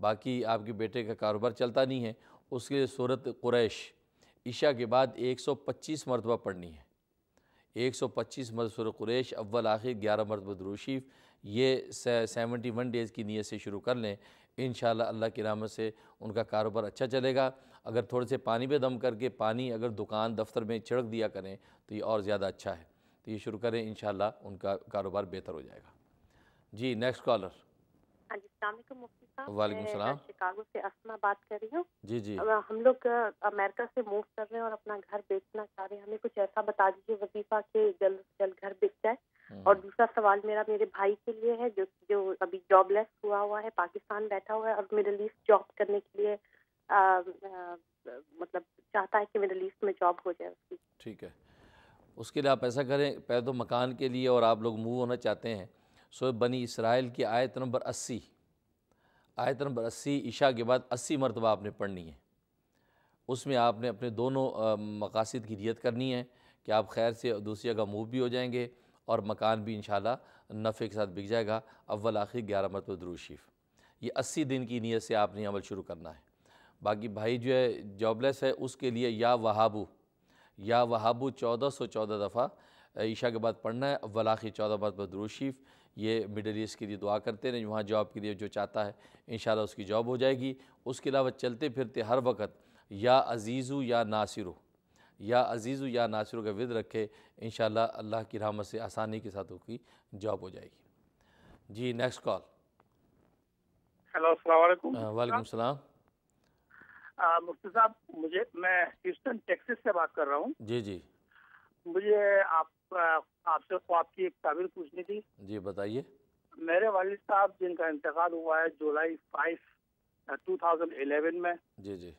बाकी आपके बेटे का कारोबार चलता नहीं है उसके लिए सूरत कुरैश ईशा के बाद एक सौ पच्चीस मरतबा पढ़नी है एक सौ पच्चीस मरतबा सूरत कुरैश अव्वल आखिर ग्यारह मरतबा दरूशीफ़ ये सेवेंटी वन डेज़ की नीयत से शुरू कर लें इन अल्लाह की रामत से उनका कारोबार अच्छा चलेगा अगर थोड़े से पानी पे दम करके पानी अगर दुकान दफ्तर में छिड़क दिया करें तो ये और ज़्यादा अच्छा है तो ये शुरू करें इन उनका कारोबार बेहतर हो जाएगा जी नेक्स्ट हाँ कॉलर वालेकुम सलाम शिकागो से असमा बात कर रही हूँ जी जी हम लोग अमेरिका से मूव कर रहे हैं और अपना घर बेचना चाह रहे हैं हमें कुछ ऐसा बता दीजिए वजीफा के जल्द जल्द घर बिक जाए हम्म। और दूसरा सवाल मेरा मेरे भाई के लिए है जो जो अभी जॉबलेस हुआ हुआ है पाकिस्तान बैठा हुआ है और मेरे ईस्ट जॉब करने के लिए आ, आ, मतलब चाहता है कि मेरे ईस्ट में जॉब हो जाए उसकी ठीक है उसके लिए आप ऐसा करें पहले तो मकान के लिए और आप लोग मूव होना चाहते हैं सो बनी इसराइल की आयत नंबर अस्सी आयत नंबर अस्सी ईशा के बाद अस्सी मरतबा आपने पढ़नी है उसमें आपने अपने दोनों मकासद की रियत करनी है कि आप खैर से दूसरी जगह मूव भी हो जाएंगे और मकान भी इन नफ़े के साथ बिक जाएगा अव्वल आखिर ग्यारह मरतब दरूशीफ ये अस्सी दिन की नीयत से आपने अमल शुरू करना है बाकी भाई जो है जॉबलेस है उसके लिए या वहाबू या वहाबू चौदह सौ चौदह दफ़ा ईशा के बाद पढ़ना है अव्वल आखिर चौदह मरतब दरूशीफ ये मिडल ईस्ट के लिए दुआ करते रहें वहाँ जॉब के लिए जो चाहता है इन उसकी जॉब हो जाएगी उसके अलावा चलते फिरते हर वक्त या अजीज़ू या नासिरू या अजीज़ या नासरों का विद रखे इन अल्लाह की रहमत से आसानी के साथ उसकी जॉब हो जाएगी जी नेक्स्ट कॉल हेलो वालेकुम हाँ, वालेकुम सलाम मुफ्ती साहब मुझे मैं ह्यूस्टन टेक्सिस से बात कर रहा हूँ जी जी मुझे आप आपसे आपकी एक ताबीर पूछनी थी जी बताइए मेरे वाल साहब जिनका इंतकाल हुआ है July five two thousand eleven में जी जी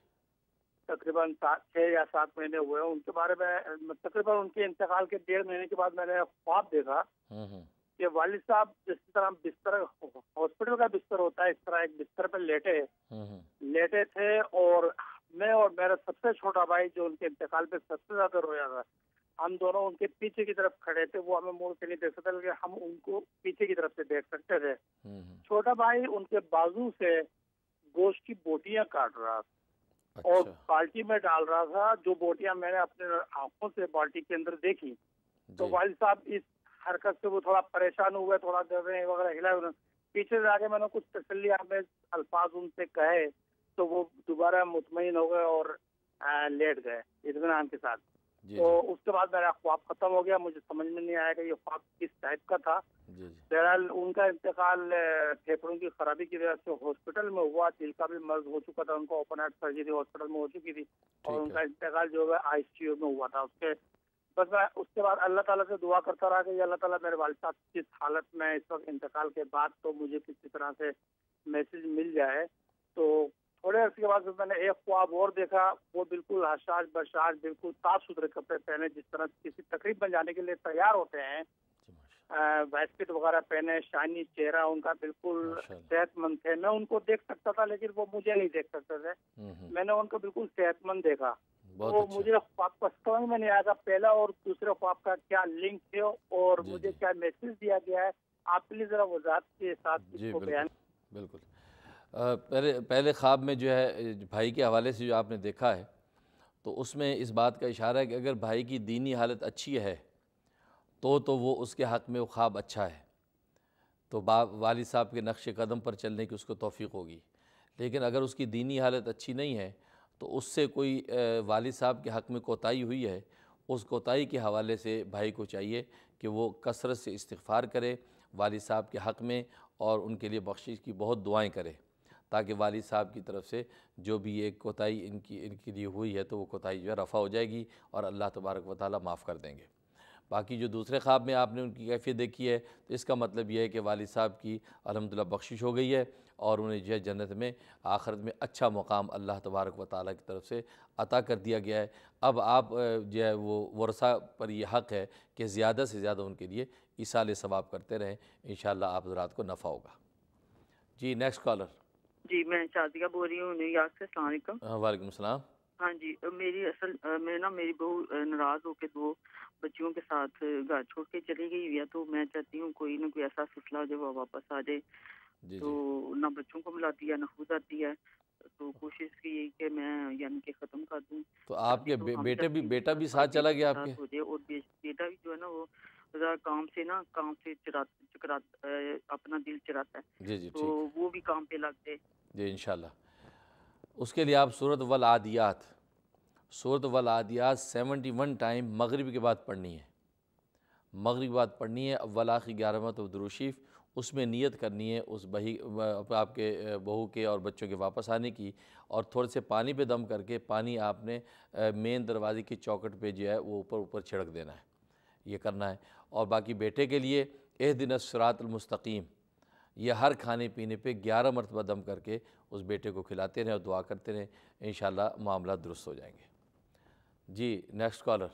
तकरीबन सात छः या सात महीने हुए उनके बारे में मतलब तकरीबन उनके इंतकाल के डेढ़ महीने के बाद मैंने ख्वाब देखा हम्म, हम्म। कि वालिद साहब जिस तरह बिस्तर हॉस्पिटल का बिस्तर होता है इस तरह एक बिस्तर पर लेटे हम्म, लेटे थे और मैं और मेरा सबसे छोटा भाई जो उनके इंतकाल पे सबसे ज्यादा रोया था हम दोनों उनके पीछे की तरफ खड़े थे वो हमें मोड़ के नहीं देख सकते लेकिन हम उनको पीछे की तरफ से देख सकते थे छोटा भाई उनके बाजू से गोश्त की बोटियां काट रहा था अच्छा। और बाल्टी में डाल रहा था जो बोटियां मैंने अपने आंखों से बाल्टी के अंदर देखी तो वालिद साहब इस हरकत से वो थोड़ा परेशान हुए थोड़ा डर रहे वगैरह हिला पीछे से आगे मैंने कुछ तसली में अल्फाज उनसे कहे तो वो दोबारा मुतमिन हो गए और लेट गए इतमान के साथ तो उसके बाद मेरा ख्वाब खत्म हो गया मुझे समझ में नहीं आया कि ये ख्वाब किस टाइप का था बहरहाल उनका इंतकाल फेफड़ों की खराबी की वजह से हॉस्पिटल में हुआ दिल का भी मर्ज हो चुका था उनका ओपन हार्ट सर्जरी हॉस्पिटल में हो चुकी थी और उनका इंतकाल जो है आईसीयू में हुआ था उसके बस मैं उसके बाद अल्लाह ताला से दुआ करता रहा कि अल्लाह ताला मेरे वाल साहब किस हालत में इस वक्त इंतकाल के बाद तो मुझे किसी तरह से मैसेज मिल जाए तो थोड़े अर्से के बाद तो मैंने एक ख्वाब और देखा वो बिल्कुल हशाश बशाश बिल्कुल साफ सुथरे कपड़े पहने जिस तरह किसी तकरीब में जाने के लिए तैयार होते हैं वैस्केट वगैरह पहने शाइनी चेहरा उनका बिल्कुल सेहतमंद थे मैं उनको देख सकता था लेकिन वो मुझे नहीं देख सकते थे हम्म, हम्म। मैंने उनको बिल्कुल सेहतमंद देखा तो अच्छा। मुझे ख्वाब का समझ में नहीं आया था पहला और दूसरे ख्वाब का क्या लिंक है और मुझे क्या मैसेज दिया गया है आप प्लीज जरा वजात के साथ बयान बिल्कुल पहले पहले ख्वाब में जो है भाई के हवाले से जो आपने देखा है तो उसमें इस बात का इशारा है कि अगर भाई की दीनी हालत अच्छी है तो तो वो उसके हक़ में वो ख्वाब अच्छा है तो बाप वालिद साहब के नक्श कदम पर चलने की उसको तोफ़ी होगी लेकिन अगर उसकी दीनी हालत अच्छी नहीं है तो उससे कोई वालिद साहब के हक़ में कोताही हुई है उस कोताही के हवाले से भाई को चाहिए कि वो कसरत से इस्तफ़ार करे वालिद साहब के हक़ में और उनके लिए बख्शिश की बहुत दुआएँ करें ताकि वाली साहब की तरफ से जो भी एक कोताही इनकी इनके लिए हुई है तो वो कोताही जो है रफ़ा हो जाएगी और अल्लाह तबारक व ताली माफ़ कर देंगे बाकी जो दूसरे ख्वाब में आपने उनकी कैफियत देखी है तो इसका मतलब यह है कि वाल साहब की अलहमदिल्ला बख्शिश हो गई है और उन्हें जो है जन्नत में आखिरत में अच्छा मुकाम अल्लाह तबारक व ताली की तरफ से अता कर दिया गया है अब आप जो है वो वर्षा पर यह हक़ है कि ज़्यादा से ज़्यादा उनके लिए इसाल सवाब करते रहें इन आप को नफ़ा होगा जी नेक्स्ट कॉलर जी मैं शादिया बोल रही हूँ न्यूयॉर्क से हाँ, वालेकुम सलाम हाँ जी मेरी असल मैं ना मेरी बहू नाराज़ होकर दो बच्चियों के साथ घर छोड़ के चली गई हुई है तो मैं चाहती हूँ कोई ना कोई ऐसा सिलसिला जो वापस आ जाए तो ना बच्चों को मिलाती है ना खुद आती है तो कोशिश की यही कि मैं यानी कि ख़त्म कर दूँ तो आपके तो बे, बेटे भी बेटा भी साथ चला गया आपके और बेटा भी जो है ना वो जरा काम से ना काम से चुरा अपना दिल चुराता है जी जी तो वो भी काम पे लगते जी इनशाला उसके लिए आप सूरत वल आदियात सूरत वल आदियात सेवेंटी वन टाइम मगरब के बाद पढ़नी है मगरब के बाद पढ़नी है अव्वल की ग्यारहवत दरूशीफ़ उसमें नियत करनी है उस बही आपके बहू के और बच्चों के वापस आने की और थोड़े से पानी पे दम करके पानी आपने मेन दरवाजे की चौकट पे जो है वो ऊपर ऊपर छिड़क देना है ये करना है और बाकी बेटे के लिए एह दिन सरातलमस्तकीम यह हर खाने पीने पे ग्यारह मरतबा दम करके उस बेटे को खिलाते रहें और दुआ करते रहें इन मामला दुरुस्त हो जाएंगे जी नेक्स्ट कॉलर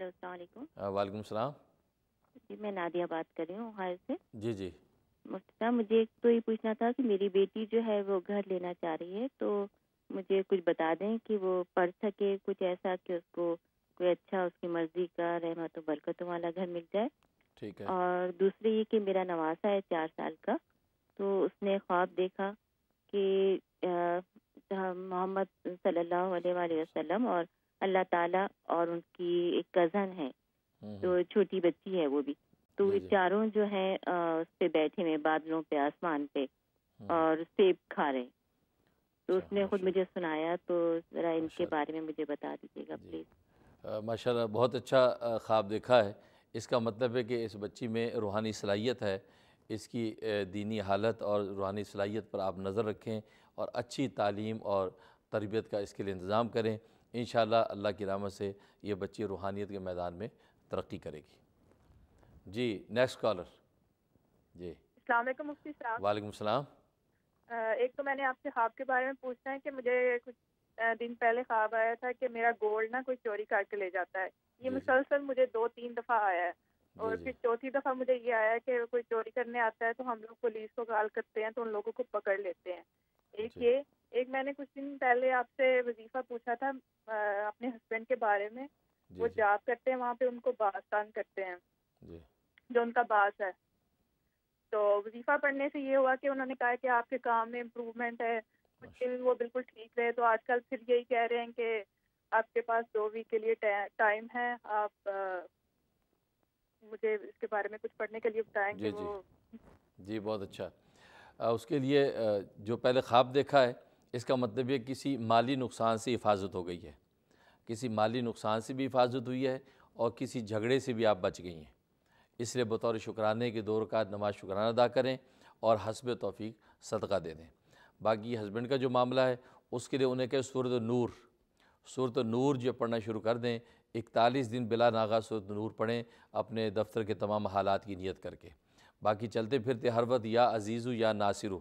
हाँ, वालेकुम सलाम जी मैं नादिया बात कर रही हूँ से जी जी मुफ्ता मुझे एक तो ये पूछना था कि मेरी बेटी जो है वो घर लेना चाह रही है तो मुझे कुछ बता दें कि वो पढ़ सके कुछ ऐसा कि उसको कोई अच्छा उसकी मर्जी का रहमत बरकत वाला घर मिल जाए ठीक है और दूसरी ये कि मेरा नवासा है चार साल का तो उसने ख्वाब देखा कि मोहम्मद सल्लल्लाहु अलैहि वसल्लम और अल्लाह ताला और उनकी एक कज़न है तो हम्म, हम्म। छोटी बच्ची है वो भी तो ये चारों जो है उस पर बैठे हुए बादलों पे आसमान पे हम्म। और सेब खा रहे तो अच्छा, उसने खुद मुझे सुनाया तो ज़रा इनके बारे में मुझे बता दीजिएगा प्लीज़ माशाल्लाह बहुत अच्छा ख्वाब देखा है इसका मतलब है कि इस बच्ची में रूहानी सलाहियत है इसकी दीनी हालत और रूहानी सलाहियत पर आप नज़र रखें और अच्छी तालीम और तरबियत का इसके लिए इंतज़ाम करें इन अल्लाह की रामत से ये बच्ची रूहानियत के मैदान में तरक्की करेगी जी नेक्स्ट कॉलर जी वालेकुम सलाम एक तो मैंने आपसे हाफ के बारे में पूछना है कि मुझे कुछ दिन पहले ख्वाब आया था कि मेरा गोल्ड ना कोई चोरी करके ले जाता है ये मुसलसल मुझे दो तीन दफ़ा आया है और फिर चौथी दफ़ा मुझे ये आया कि कोई चोरी करने आता है तो हम लोग पुलिस को कॉल करते हैं तो उन लोगों को पकड़ लेते हैं एक ये एक मैंने कुछ दिन पहले आपसे वजीफा पूछा था अपने हस्बैंड के बारे में वो जाप करते हैं वहाँ पे उनको बास्तान करते हैं जो उनका बास है तो वजीफा पढ़ने से ये हुआ कि उन्होंने कहा कि आपके काम में इम्प्रूवमेंट है लेकिन वो बिल्कुल ठीक रहे तो आजकल फिर यही कह रहे हैं कि आपके पास दो वीक के लिए टाइम है आप आ, मुझे इसके बारे में कुछ पढ़ने के लिए बताएंगे जी, जी जी बहुत अच्छा आ, उसके लिए जो पहले ख्वाब देखा है इसका मतलब ये किसी माली नुकसान से हिफाजत हो गई है किसी माली नुकसान से भी हिफाजत हुई है और किसी झगड़े से भी आप बच गई हैं इसलिए बतौर शुक्राने के दौर का नमाज शुक्राना अदा करें और हसब तोफ़ी सदका दे दें बाकी हस्बैंड का जो मामला है उसके लिए उन्हें कहे सूरत नूर सूरत नूर जो पढ़ना शुरू कर दें इकतालीस दिन बिला नागा सूरत नूर पढ़ें अपने दफ्तर के तमाम हालात की नीयत करके बाकी चलते फिरते हर वक्त या अजीज़ु या नासिरु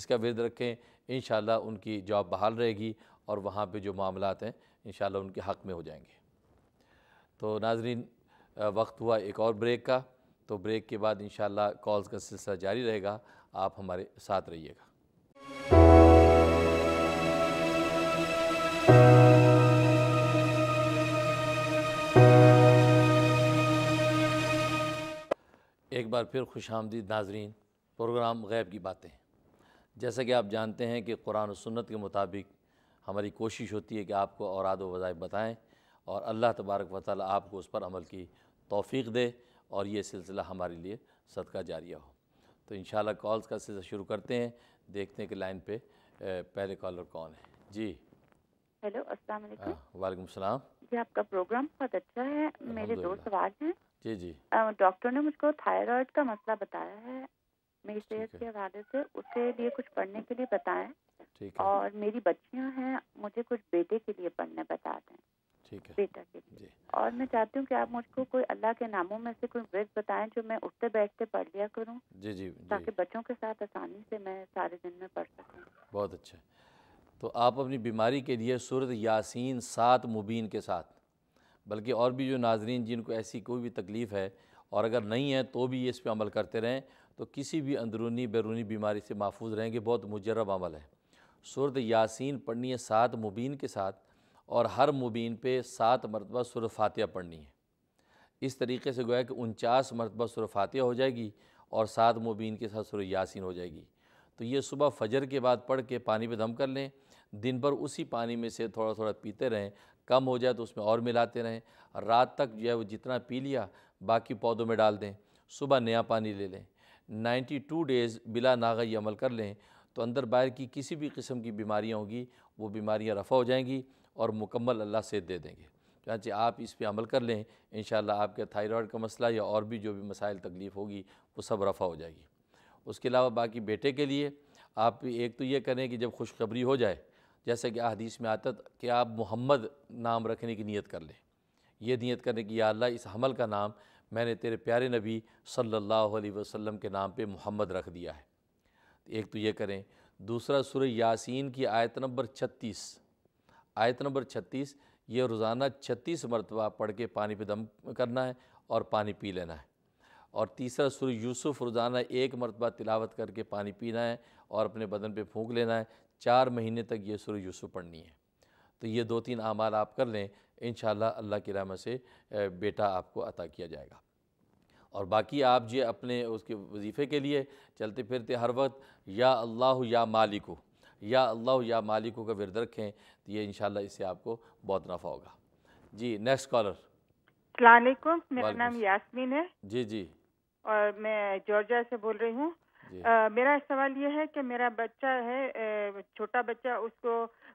इसका विरद रखें इन उनकी जॉब बहाल रहेगी और वहाँ पर जो मामला हैं इन उनके हक़ में हो जाएंगे तो नाजरीन वक्त हुआ एक और ब्रेक का तो ब्रेक के बाद इन कॉल्स का सिलसिला जारी रहेगा आप हमारे साथ रहिएगा एक बार फिर खुश आमदीद नाजरीन प्रोग्राम गैब की बातें जैसा कि आप जानते हैं कि कुरान और सुन्नत के मुताबिक हमारी कोशिश होती है कि आपको औराद व वज़ाइफ बताएं और अल्लाह तबारक व आपको उस पर अमल की तोफ़ी दे और ये सिलसिला हमारे लिए सदका जारिया हो तो इन कॉल्स का सिलसिला शुरू करते हैं देखते हैं कि लाइन पे पहले कॉलर कौन है जी हेलो अस्सलाम वालेकुम हाँ, वालेकुम सलाम जी आपका प्रोग्राम बहुत अच्छा है मेरे दो सवाल हैं जी जी डॉक्टर ने मुझको थायराइड का मसला बताया है मेरी सेहत के हवाले से उसके लिए कुछ पढ़ने के लिए बताए और मेरी बच्चियां हैं मुझे कुछ बेटे के लिए पढ़ने बता दें ठीक है बेटा के लिए और मैं चाहती हूँ कि आप मुझको कोई अल्लाह के नामों में से कोई वर्ड बताएं जो मैं उठते बैठते पढ़ लिया करूँ जी जी ताकि बच्चों के साथ आसानी से मैं सारे दिन में पढ़ सकूँ बहुत अच्छा तो आप अपनी बीमारी के लिए सूरत यासीन सात मुबीन के साथ बल्कि और भी जो नाजरीन जिनको ऐसी कोई भी तकलीफ़ है और अगर नहीं है तो भी इस पर अमल करते रहें तो किसी भी अंदरूनी बैरूनी बीमारी से महफूज रहेंगे बहुत मुजरब अमल है सूरत यासीन पढ़नी है सात मुबीन के साथ और हर मुबीन पे सात मरतबा सुर फातह पढ़नी है इस तरीके से गोया कि उनचास मरतबा सुर फातह हो जाएगी और सात मुबीन के साथ सुर यासीन हो जाएगी तो ये सुबह फजर के बाद पढ़ के पानी पे दम कर लें दिन भर उसी पानी में से थोड़ा थोड़ा पीते रहें कम हो जाए तो उसमें और मिलाते रहें रात तक जो है वो जितना पी लिया बाकी पौधों में डाल दें सुबह नया पानी ले लें 92 डेज़ बिला नागा ये अमल कर लें तो अंदर बाहर की किसी भी किस्म की बीमारियाँ होंगी वो बीमारियाँ रफ़ा हो जाएंगी और मुकम्मल अल्लाह से दे देंगे चाहे आप इस पर अमल कर लें इन आपके थायराइड का मसला या और भी जो भी मसाइल तकलीफ़ होगी वो सब रफ़ा हो जाएगी उसके अलावा बाकी बेटे के लिए आप एक तो ये करें कि जब खुशखबरी हो जाए जैसे कि अदीस में आता कि आप मोहम्मद नाम रखने की नीयत कर लें यह नीयत करने की या अल्लाह इस हमल का नाम मैंने तेरे प्यारे नबी सल्लल्लाहु अलैहि वसल्लम के नाम पे मोहम्मद रख दिया है एक तो ये करें दूसरा सुर यासीन की आयत नंबर छत्तीस आयत नंबर छत्तीस ये रोज़ाना छत्तीस मरतबा पढ़ के पानी पे दम करना है और पानी पी लेना है और तीसरा सुर यूसुफ रोज़ाना एक मरतबा तिलावत करके पानी पीना है और अपने बदन पे फूंक लेना है चार महीने तक ये सूर्य यूसुफ पढ़नी है तो ये दो तीन आमाल आप कर लें इन अल्लाह की रहमत से बेटा आपको अता किया जाएगा और बाकी आप जी अपने उसके वजीफ़े के लिए चलते फिरते हर वक्त या अल्लाह या मालिको या अल्लाह या मालिको का विरद रखें तो ये इन इससे आपको बहुत नफ़ा होगा जी नेक्स्ट कॉलर सलामकुम मेरा नाम यासमीन है जी जी और मैं जॉर्जिया से बोल रही हूँ आ, मेरा सवाल ये है कि मेरा बच्चा है छोटा बच्चा उसको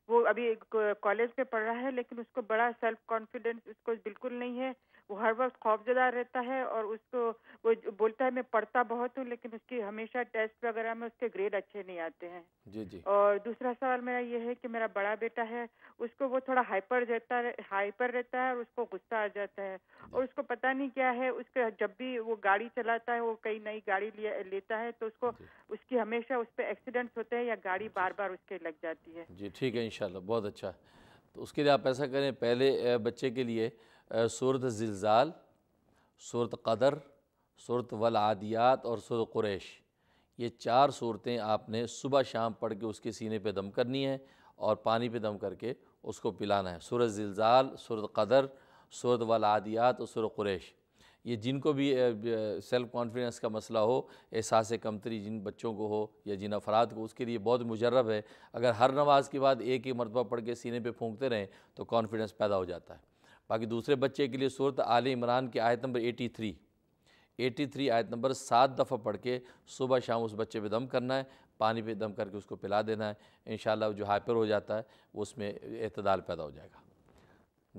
वो अभी कॉलेज पे पढ़ रहा है लेकिन उसको बड़ा सेल्फ कॉन्फिडेंस उसको बिल्कुल नहीं है वो हर वक्त खौफजदा रहता है और उसको वो बोलता है मैं पढ़ता बहुत हूँ लेकिन उसकी हमेशा टेस्ट वगैरह में उसके ग्रेड अच्छे नहीं आते हैं जी जी और दूसरा सवाल मेरा ये है कि मेरा बड़ा बेटा है उसको वो थोड़ा हाइपर रहता है हाइपर रहता है और उसको गुस्सा आ जाता है और उसको पता नहीं क्या है उसके जब भी वो गाड़ी चलाता है वो कई नई गाड़ी ले, लेता है तो उसको उसकी हमेशा उस पर एक्सीडेंट होते हैं या गाड़ी बार बार उसके लग जाती है जी ठीक है इनशाला बहुत अच्छा तो उसके लिए आप ऐसा करें पहले बच्चे के लिए सूरत ज़िलज़ाल सूरत कदर सूरत वलादियात और सूरत कुरैश ये चार सूरतें आपने सुबह शाम पढ़ के उसके सीने पे दम करनी है और पानी पे दम करके उसको पिलाना है सूरत ज़िलज़ाल सूरत कदर सूरत वलादियात और सूरत कुरैश ये जिनको भी सेल्फ़ कॉन्फिडेंस का मसला हो एहसास कमतरी जिन बच्चों को हो या जिन अफराद को उसके लिए बहुत मुजरब है अगर हर नमाज के बाद एक ही मरतबा पढ़ के सीने पे फूंकते रहें तो कॉन्फिडेंस पैदा हो जाता है बाकी दूसरे बच्चे के लिए सूरत आल इमरान की आयत नंबर एटी थ्री एटी थ्री आयत नंबर सात दफ़ा पढ़ के सुबह शाम उस बच्चे पे दम करना है पानी पे दम करके उसको पिला देना है इन जो हाइपर हो जाता है उसमें अतदाल पैदा हो जाएगा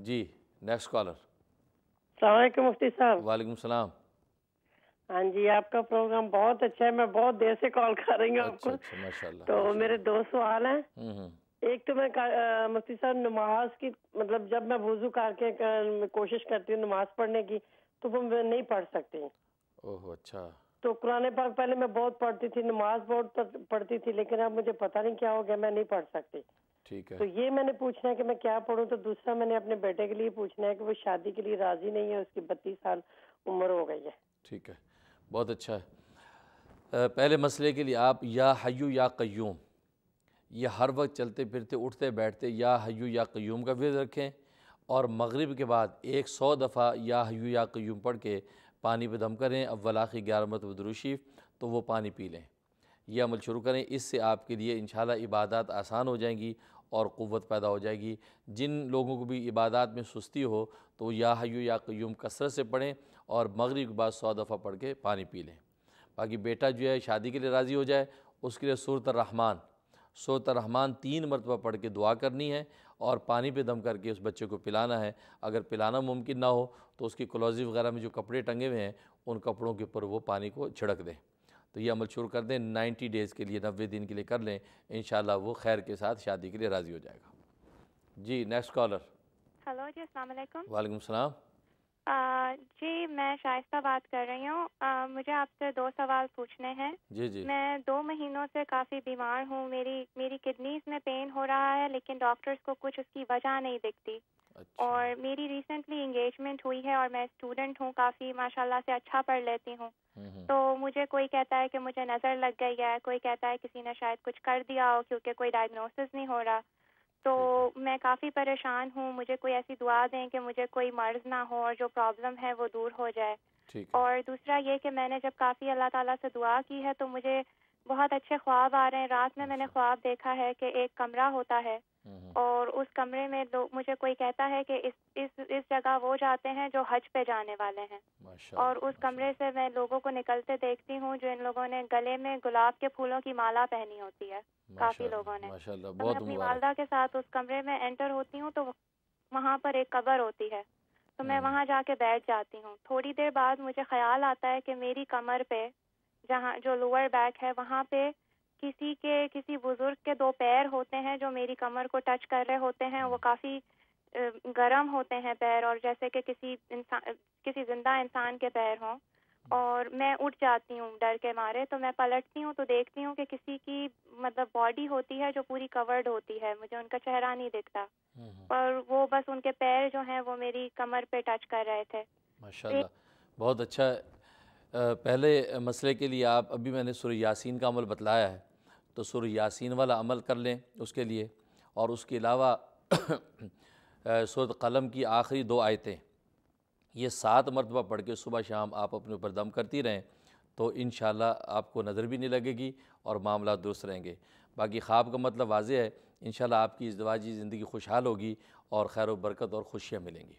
जी नेक्स्ट कॉलर मुफ्ती साहब वालेकुम सलाम हाँ जी आपका प्रोग्राम बहुत अच्छा है मैं बहुत देर से कॉल कर रही हूँ अच्छा, आपको अच्छा, तो मेरे दो सवाल हैं हम्म, हम्म। एक तो मैं मुफ्ती साहब नमाज की मतलब जब मैं वजू करके कोशिश करती हूँ नमाज पढ़ने की तो वो मैं नहीं पढ़ सकती ओह अच्छा तो कुरान पाक पहले मैं बहुत पढ़ती थी नमाज बहुत पढ़ती थी लेकिन अब मुझे पता नहीं क्या हो गया मैं नहीं पढ़ सकती ठीक है तो ये मैंने पूछना है कि मैं क्या पढ़ूँ तो दूसरा मैंने अपने बेटे के लिए पूछना है कि वो शादी के लिए राजी नहीं है उसकी बत्तीस साल उम्र हो गई है ठीक है बहुत अच्छा है पहले मसले के लिए आप या हयू या कयूम ये हर वक्त चलते फिरते उठते बैठते या हयू या क्यूम का विरद रखें और मगरिब के बाद एक सौ दफ़ा या हयू या क्यूम पढ़ के पानी पर दम करें अव्वल ग्यारह ग्यारमत वदरूशीफ तो वो पानी पी लें यह अमल शुरू करें इससे आपके लिए इन इबादत आसान हो जाएंगी और क़वत पैदा हो जाएगी जिन लोगों को भी इबादत में सुस्ती हो तो या हयू या क्यूम कसरत से पढ़ें और मगरब के बाद सौ दफ़ा पढ़ के पानी पी लें बाकी बेटा जो है शादी के लिए राज़ी हो जाए उसके लिए सूरत रहमान सूरत रहमान तीन मरतबा पढ़ के दुआ करनी है और पानी पे दम करके उस बच्चे को पिलाना है अगर पिलाना मुमकिन ना हो तो उसकी क्लोजी वगैरह में जो कपड़े टंगे हुए हैं उन कपड़ों के ऊपर वो पानी को छिड़क दें तो ये अमल शुरू कर दें नाइन्टी डेज़ के लिए नब्बे दिन के लिए कर लें इन वो खैर के साथ शादी के लिए राज़ी हो जाएगा जी नेक्स्ट कॉलर हेलो जी अलैक्म वालेकुम सलाम जी मैं शाइस्ता बात कर रही हूँ मुझे आपसे दो सवाल पूछने हैं जी जी मैं दो महीनों से काफ़ी बीमार हूँ मेरी मेरी किडनीज में पेन हो रहा है लेकिन डॉक्टर्स को कुछ उसकी वजह नहीं दिखती अच्छा। और मेरी रिसेंटली इंगेजमेंट हुई है और मैं स्टूडेंट हूँ काफ़ी माशाल्लाह से अच्छा पढ़ लेती हूँ हम्म, हम्म। तो मुझे कोई कहता है कि मुझे नज़र लग गई है कोई कहता है किसी ने शायद कुछ कर दिया हो क्योंकि कोई डायग्नोसिस नहीं हो रहा तो मैं काफ़ी परेशान हूँ मुझे कोई ऐसी दुआ दें कि मुझे कोई मर्ज ना हो और जो प्रॉब्लम है वो दूर हो जाए और दूसरा ये कि मैंने जब काफ़ी अल्लाह ताला से दुआ की है तो मुझे बहुत अच्छे ख्वाब आ रहे हैं रात में अच्छा। मैंने ख्वाब देखा है कि एक कमरा होता है हम्म। और उस कमरे में मुझे कोई कहता है कि इस इस इस जगह वो जाते हैं जो हज पे जाने वाले हैं और उस कमरे से मैं लोगों को निकलते देखती हूँ जो इन लोगों ने गले में गुलाब के फूलों की माला पहनी होती है काफी लोगों ने तो मैं अपनी वालदा के साथ उस कमरे में एंटर होती हूँ तो वहाँ पर एक कबर होती है तो मैं हम्म। वहाँ जाके बैठ जाती हूँ थोड़ी देर बाद मुझे ख्याल आता है कि मेरी कमर पे जहाँ जो लोअर बैक है वहाँ पे किसी के किसी बुजुर्ग के दो पैर होते हैं जो मेरी कमर को टच कर रहे होते हैं वो हम्म। काफी गर्म होते हैं पैर और जैसे कि किसी इंसान किसी जिंदा इंसान के पैर हों हम्म। और मैं उठ जाती हूँ डर के मारे तो मैं पलटती हूँ तो देखती हूँ कि किसी की मतलब बॉडी होती है जो पूरी कवर्ड होती है मुझे उनका चेहरा नहीं दिखता हम्म। पर वो बस उनके पैर जो हैं वो मेरी कमर पे टच कर रहे थे माशाल्लाह बहुत अच्छा पहले मसले के लिए आप अभी मैंने सुर यासीन का अमल बतलाया है तो सुर यासीन वाला अमल कर लें उसके लिए और उसके अलावा *coughs* सूरत कलम की आखिरी दो आयतें ये सात मरतबा पढ़ के सुबह शाम आप अपने ऊपर दम करती रहें तो इन आपको नज़र भी नहीं लगेगी और मामला दुरुस्त रहेंगे बाकी ख्वाब का मतलब वाज है इन आपकी इसदवाजी ज़िंदगी खुशहाल होगी और खैर बरकत और खुशियाँ मिलेंगी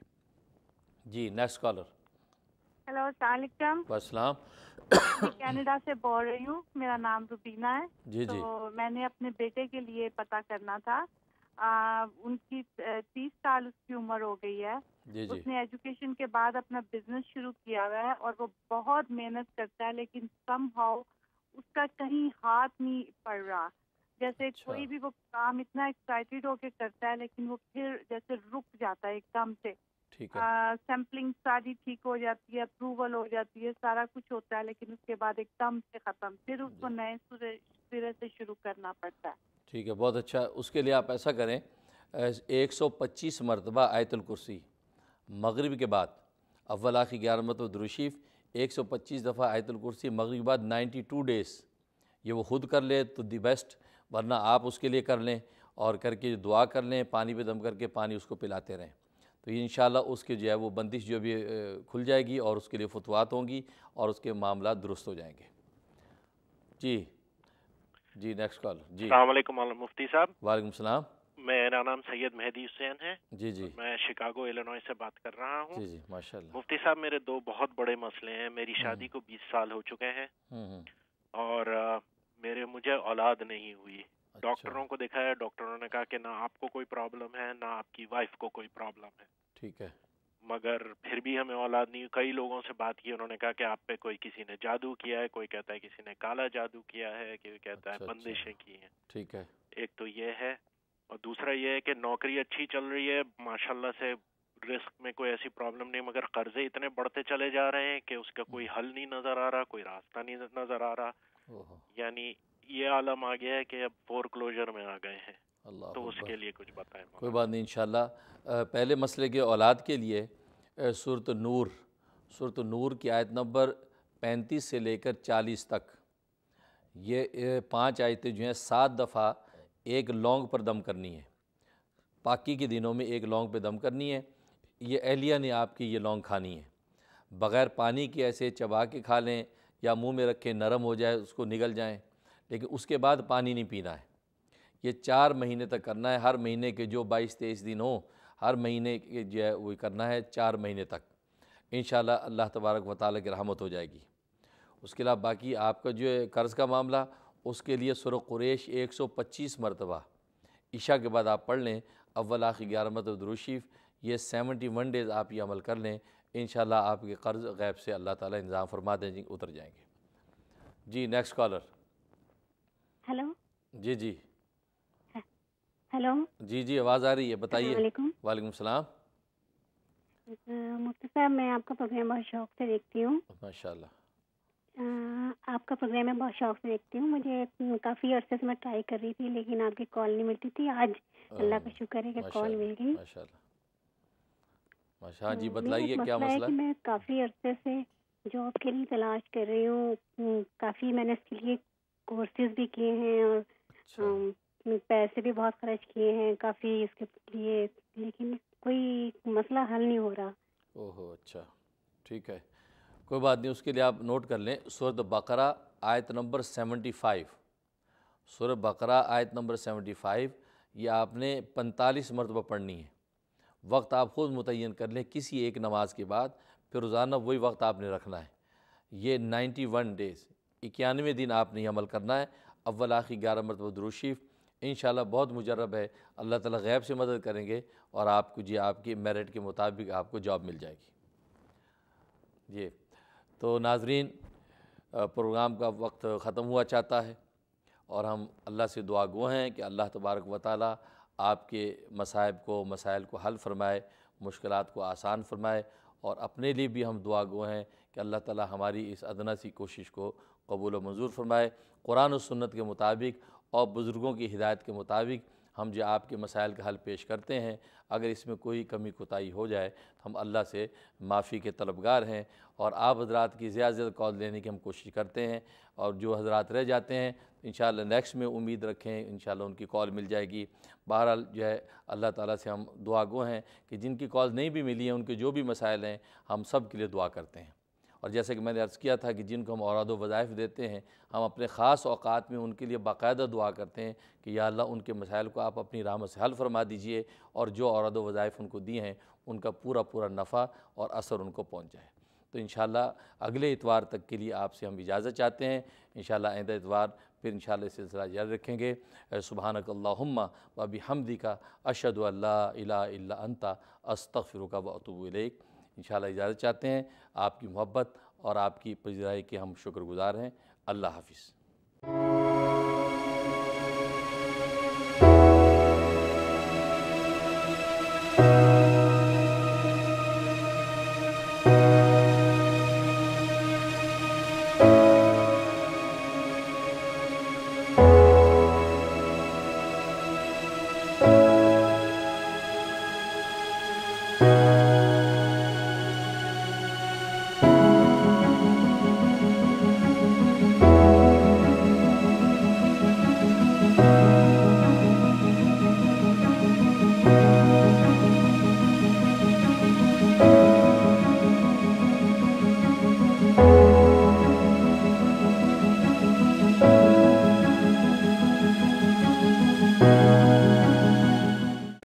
जी नेक्स्ट कॉलर हेलो अस्सलाम कनाडा से बोल रही हूँ मेरा नाम रुबीना है जी तो मैंने अपने बेटे के लिए पता करना था आ, उनकी तीस साल उसकी उम्र हो गई है जी जी। उसने एजुकेशन के बाद अपना बिजनेस शुरू किया हुआ है और वो बहुत मेहनत करता है लेकिन सम हाउ उसका कहीं हाथ नहीं पड़ रहा जैसे अच्छा। कोई भी वो काम इतना एक्साइटेड होके करता है लेकिन वो फिर जैसे रुक जाता है एकदम से ठीक है सैम्पलिंग सारी ठीक हो जाती है अप्रूवल हो जाती है सारा कुछ होता है लेकिन उसके बाद एकदम से ख़त्म फिर उसको नए सिरे से शुरू करना पड़ता है ठीक है बहुत अच्छा उसके लिए आप ऐसा करें एक सौ पच्चीस मरतबा आयतुल कुर्सी मगरब के बाद अव्वल आखि ग्यारह मरतब दुरुशीफ एक सौ पच्चीस दफ़ा आयतुल कुर्सी मगरब के बाद नाइन्टी टू डेज़ ये वो खुद कर ले तो दी बेस्ट वरना आप उसके लिए कर लें और करके दुआ कर लें पानी पे दम करके पानी उसको पिलाते रहें तो इन उसके जो है वो बंदिश जो भी खुल जाएगी और उसके लिए फतवात होंगी और उसके मामला दुरुस्त हो जाएंगे जी जी नेक्स्ट कॉल जी मुफ्ती साहब वालेकुम सलाम मेरा नाम सैयद मेहदी हुसैन है जी जी मैं शिकागो इलेनॉय से बात कर रहा हूँ जी जी माशाल्लाह मुफ्ती साहब मेरे दो बहुत बड़े मसले हैं मेरी हम्म। शादी को बीस साल हो चुके हैं हम्म, हम्म। और मेरे मुझे औलाद नहीं हुई अच्छा। डॉक्टरों को देखा है डॉक्टरों ने कहा कि ना आपको कोई प्रॉब्लम है ना आपकी वाइफ को कोई प्रॉब्लम है ठीक है मगर फिर भी हमें औलाद नहीं कई लोगों से बात की उन्होंने कहा कि आप पे कोई किसी ने जादू किया है कोई कहता है किसी ने काला जादू किया है कोई कहता अच्छा, है अच्छा। बंदिशें अच्छा। की हैं ठीक है एक तो ये है और दूसरा ये है कि नौकरी अच्छी चल रही है माशाल्लाह से रिस्क में कोई ऐसी प्रॉब्लम नहीं मगर कर्जे इतने बढ़ते चले जा रहे हैं कि उसका कोई हम्म। हल नहीं नजर आ रहा कोई रास्ता नहीं नजर आ रहा यानी ये आलम आ गया है कि अब फोर क्लोजर में आ गए हैं अल्लाह तो उसके लिए कुछ बताएं कोई बात नहीं इंशाल्लाह पहले मसले के औलाद के लिए सूरत नूर सूरत नूर की आयत नंबर पैंतीस से लेकर चालीस तक ये पांच आयतें जो हैं सात दफ़ा एक लॉन्ग पर दम करनी है पाकी के दिनों में एक लौंग पर दम करनी है ये एहलिया ने आपकी ये लौंग खानी है बग़ैर पानी के ऐसे चबा के खा लें या मुंह में रखें नरम हो जाए उसको निगल जाएं लेकिन उसके बाद पानी नहीं पीना है ये चार महीने तक करना है हर महीने के जो बाईस तेईस दिन हो हर महीने के जो है वो करना है चार महीने तक इन अल्लाह तबारक वाली की रहमत हो जाएगी उसके अलावा बाकी आपका जो है कर्ज़ का मामला उसके लिए सुर कुरेश एक सौ पच्चीस मरतबा ईशा के बाद आप पढ़ लें अव्वल आखिर ग्यारह मरतब ये सेवेंटी वन डेज़ आप ये अमल कर लें इन आपके कर्ज़ गैब से अल्लाह ताली इंतज़ाम फरमा दें उतर जाएंगे जी नेक्स्ट कॉलर हेलो जी जी हेलो जी जी आवाज़ आ रही है बताइए वालेकुम सलाम मुफ्ती साहब मैं आपका प्रोग्राम बहुत शौक से देखती हूँ माशाल्लाह आपका प्रोग्राम मैं बहुत शौक से देखती हूँ मुझे काफ़ी अरसे से मैं ट्राई कर रही थी लेकिन आपकी कॉल नहीं मिलती थी आज अल्लाह का शुक्र है कि कॉल मिल गई माशा हाँ जी बताइए क्या मसला है कि मैं काफ़ी अरसे से जॉब के लिए तलाश कर रही हूँ काफ़ी मैंने इसके लिए कोर्सेज भी किए हैं और अच्छा। पैसे भी बहुत खर्च किए हैं काफ़ी इसके लिए लेकिन कोई मसला हल नहीं हो रहा ओहो अच्छा ठीक है कोई बात नहीं उसके लिए आप नोट कर लें सूरत बकरा आयत नंबर सेवेंटी फाइव सूरत बकरा आयत नंबर सेवेंटी फाइव ये आपने पैंतालीस मरतबा पढ़नी है वक्त आप ख़ुद मुतन कर लें किसी एक नमाज के बाद फिर रोज़ाना वही वक्त आपने रखना है ये नाइन्टी वन डेज़ इक्यानवे दिन आपने अमल करना है अव्वल आखिर ग्यारह मरतब दुरुशीफ़ इन बहुत मुजरब है अल्लाह ताला गैब से मदद करेंगे और आपको जी आपकी मेरिट के मुताबिक आपको जॉब मिल जाएगी ये तो नाजरीन प्रोग्राम का वक्त ख़त्म हुआ चाहता है और हम अल्लाह से दुआ गो हैं कि अल्लाह तबारक व ताली आपके मसायब को मसाइल को हल फरमाए मुश्किल को आसान फरमाए और अपने लिए भी हम दुआ गो हैं कि अल्लाह ताला हमारी इस अदना सी कोशिश को कबूल मंजूर फरमाए कुरान और सुन्नत के मुताबिक और बुज़ुर्गों की हिदायत के मुताबिक हम जो आपके मसाइल का हल पेश करते हैं अगर इसमें कोई कमी कोताही हो जाए तो हम अल्लाह से माफ़ी के तलबगार हैं और आप हजरात की ज़्यादा ज़्यादा कॉल लेने की हम कोशिश करते हैं और जो हजरात रह जाते हैं इन नेक्स्ट में उम्मीद रखें इन उनकी कॉल मिल जाएगी बहरहाल जो है अल्लाह ताला से हम दुआ गो हैं कि जिनकी कॉल नहीं भी मिली है उनके जो भी मसाइल हैं हम सब के लिए दुआ करते हैं और जैसे कि मैंने अर्ज़ किया था कि जिनको हम औरद वज़ाइफ़ देते हैं हम अपने ख़ास अवकात में उनके लिए बाकायदा दुआ करते हैं कि या अल्लाह उनके मसाइल को आप अपनी राम से हल फरमा दीजिए और जो औरद वज़ाइफ़ उनको दिए हैं उनका पूरा पूरा नफ़ा और असर उनको पहुँच जाए तो इन अगले इतवार तक के लिए आपसे हम इजाज़त चाहते हैं इन आइंदा इतवार फिर इन सिलसिला जारी रखेंगे सुबहानकल्लाम वबी हमदी का अशद अल्ला अला अंता अस्तफ़िर का वतूब इन इजाज़त चाहते हैं आपकी मोहब्बत और आपकी पजराई के हम शुक्रगुजार हैं अल्लाह हाफिज़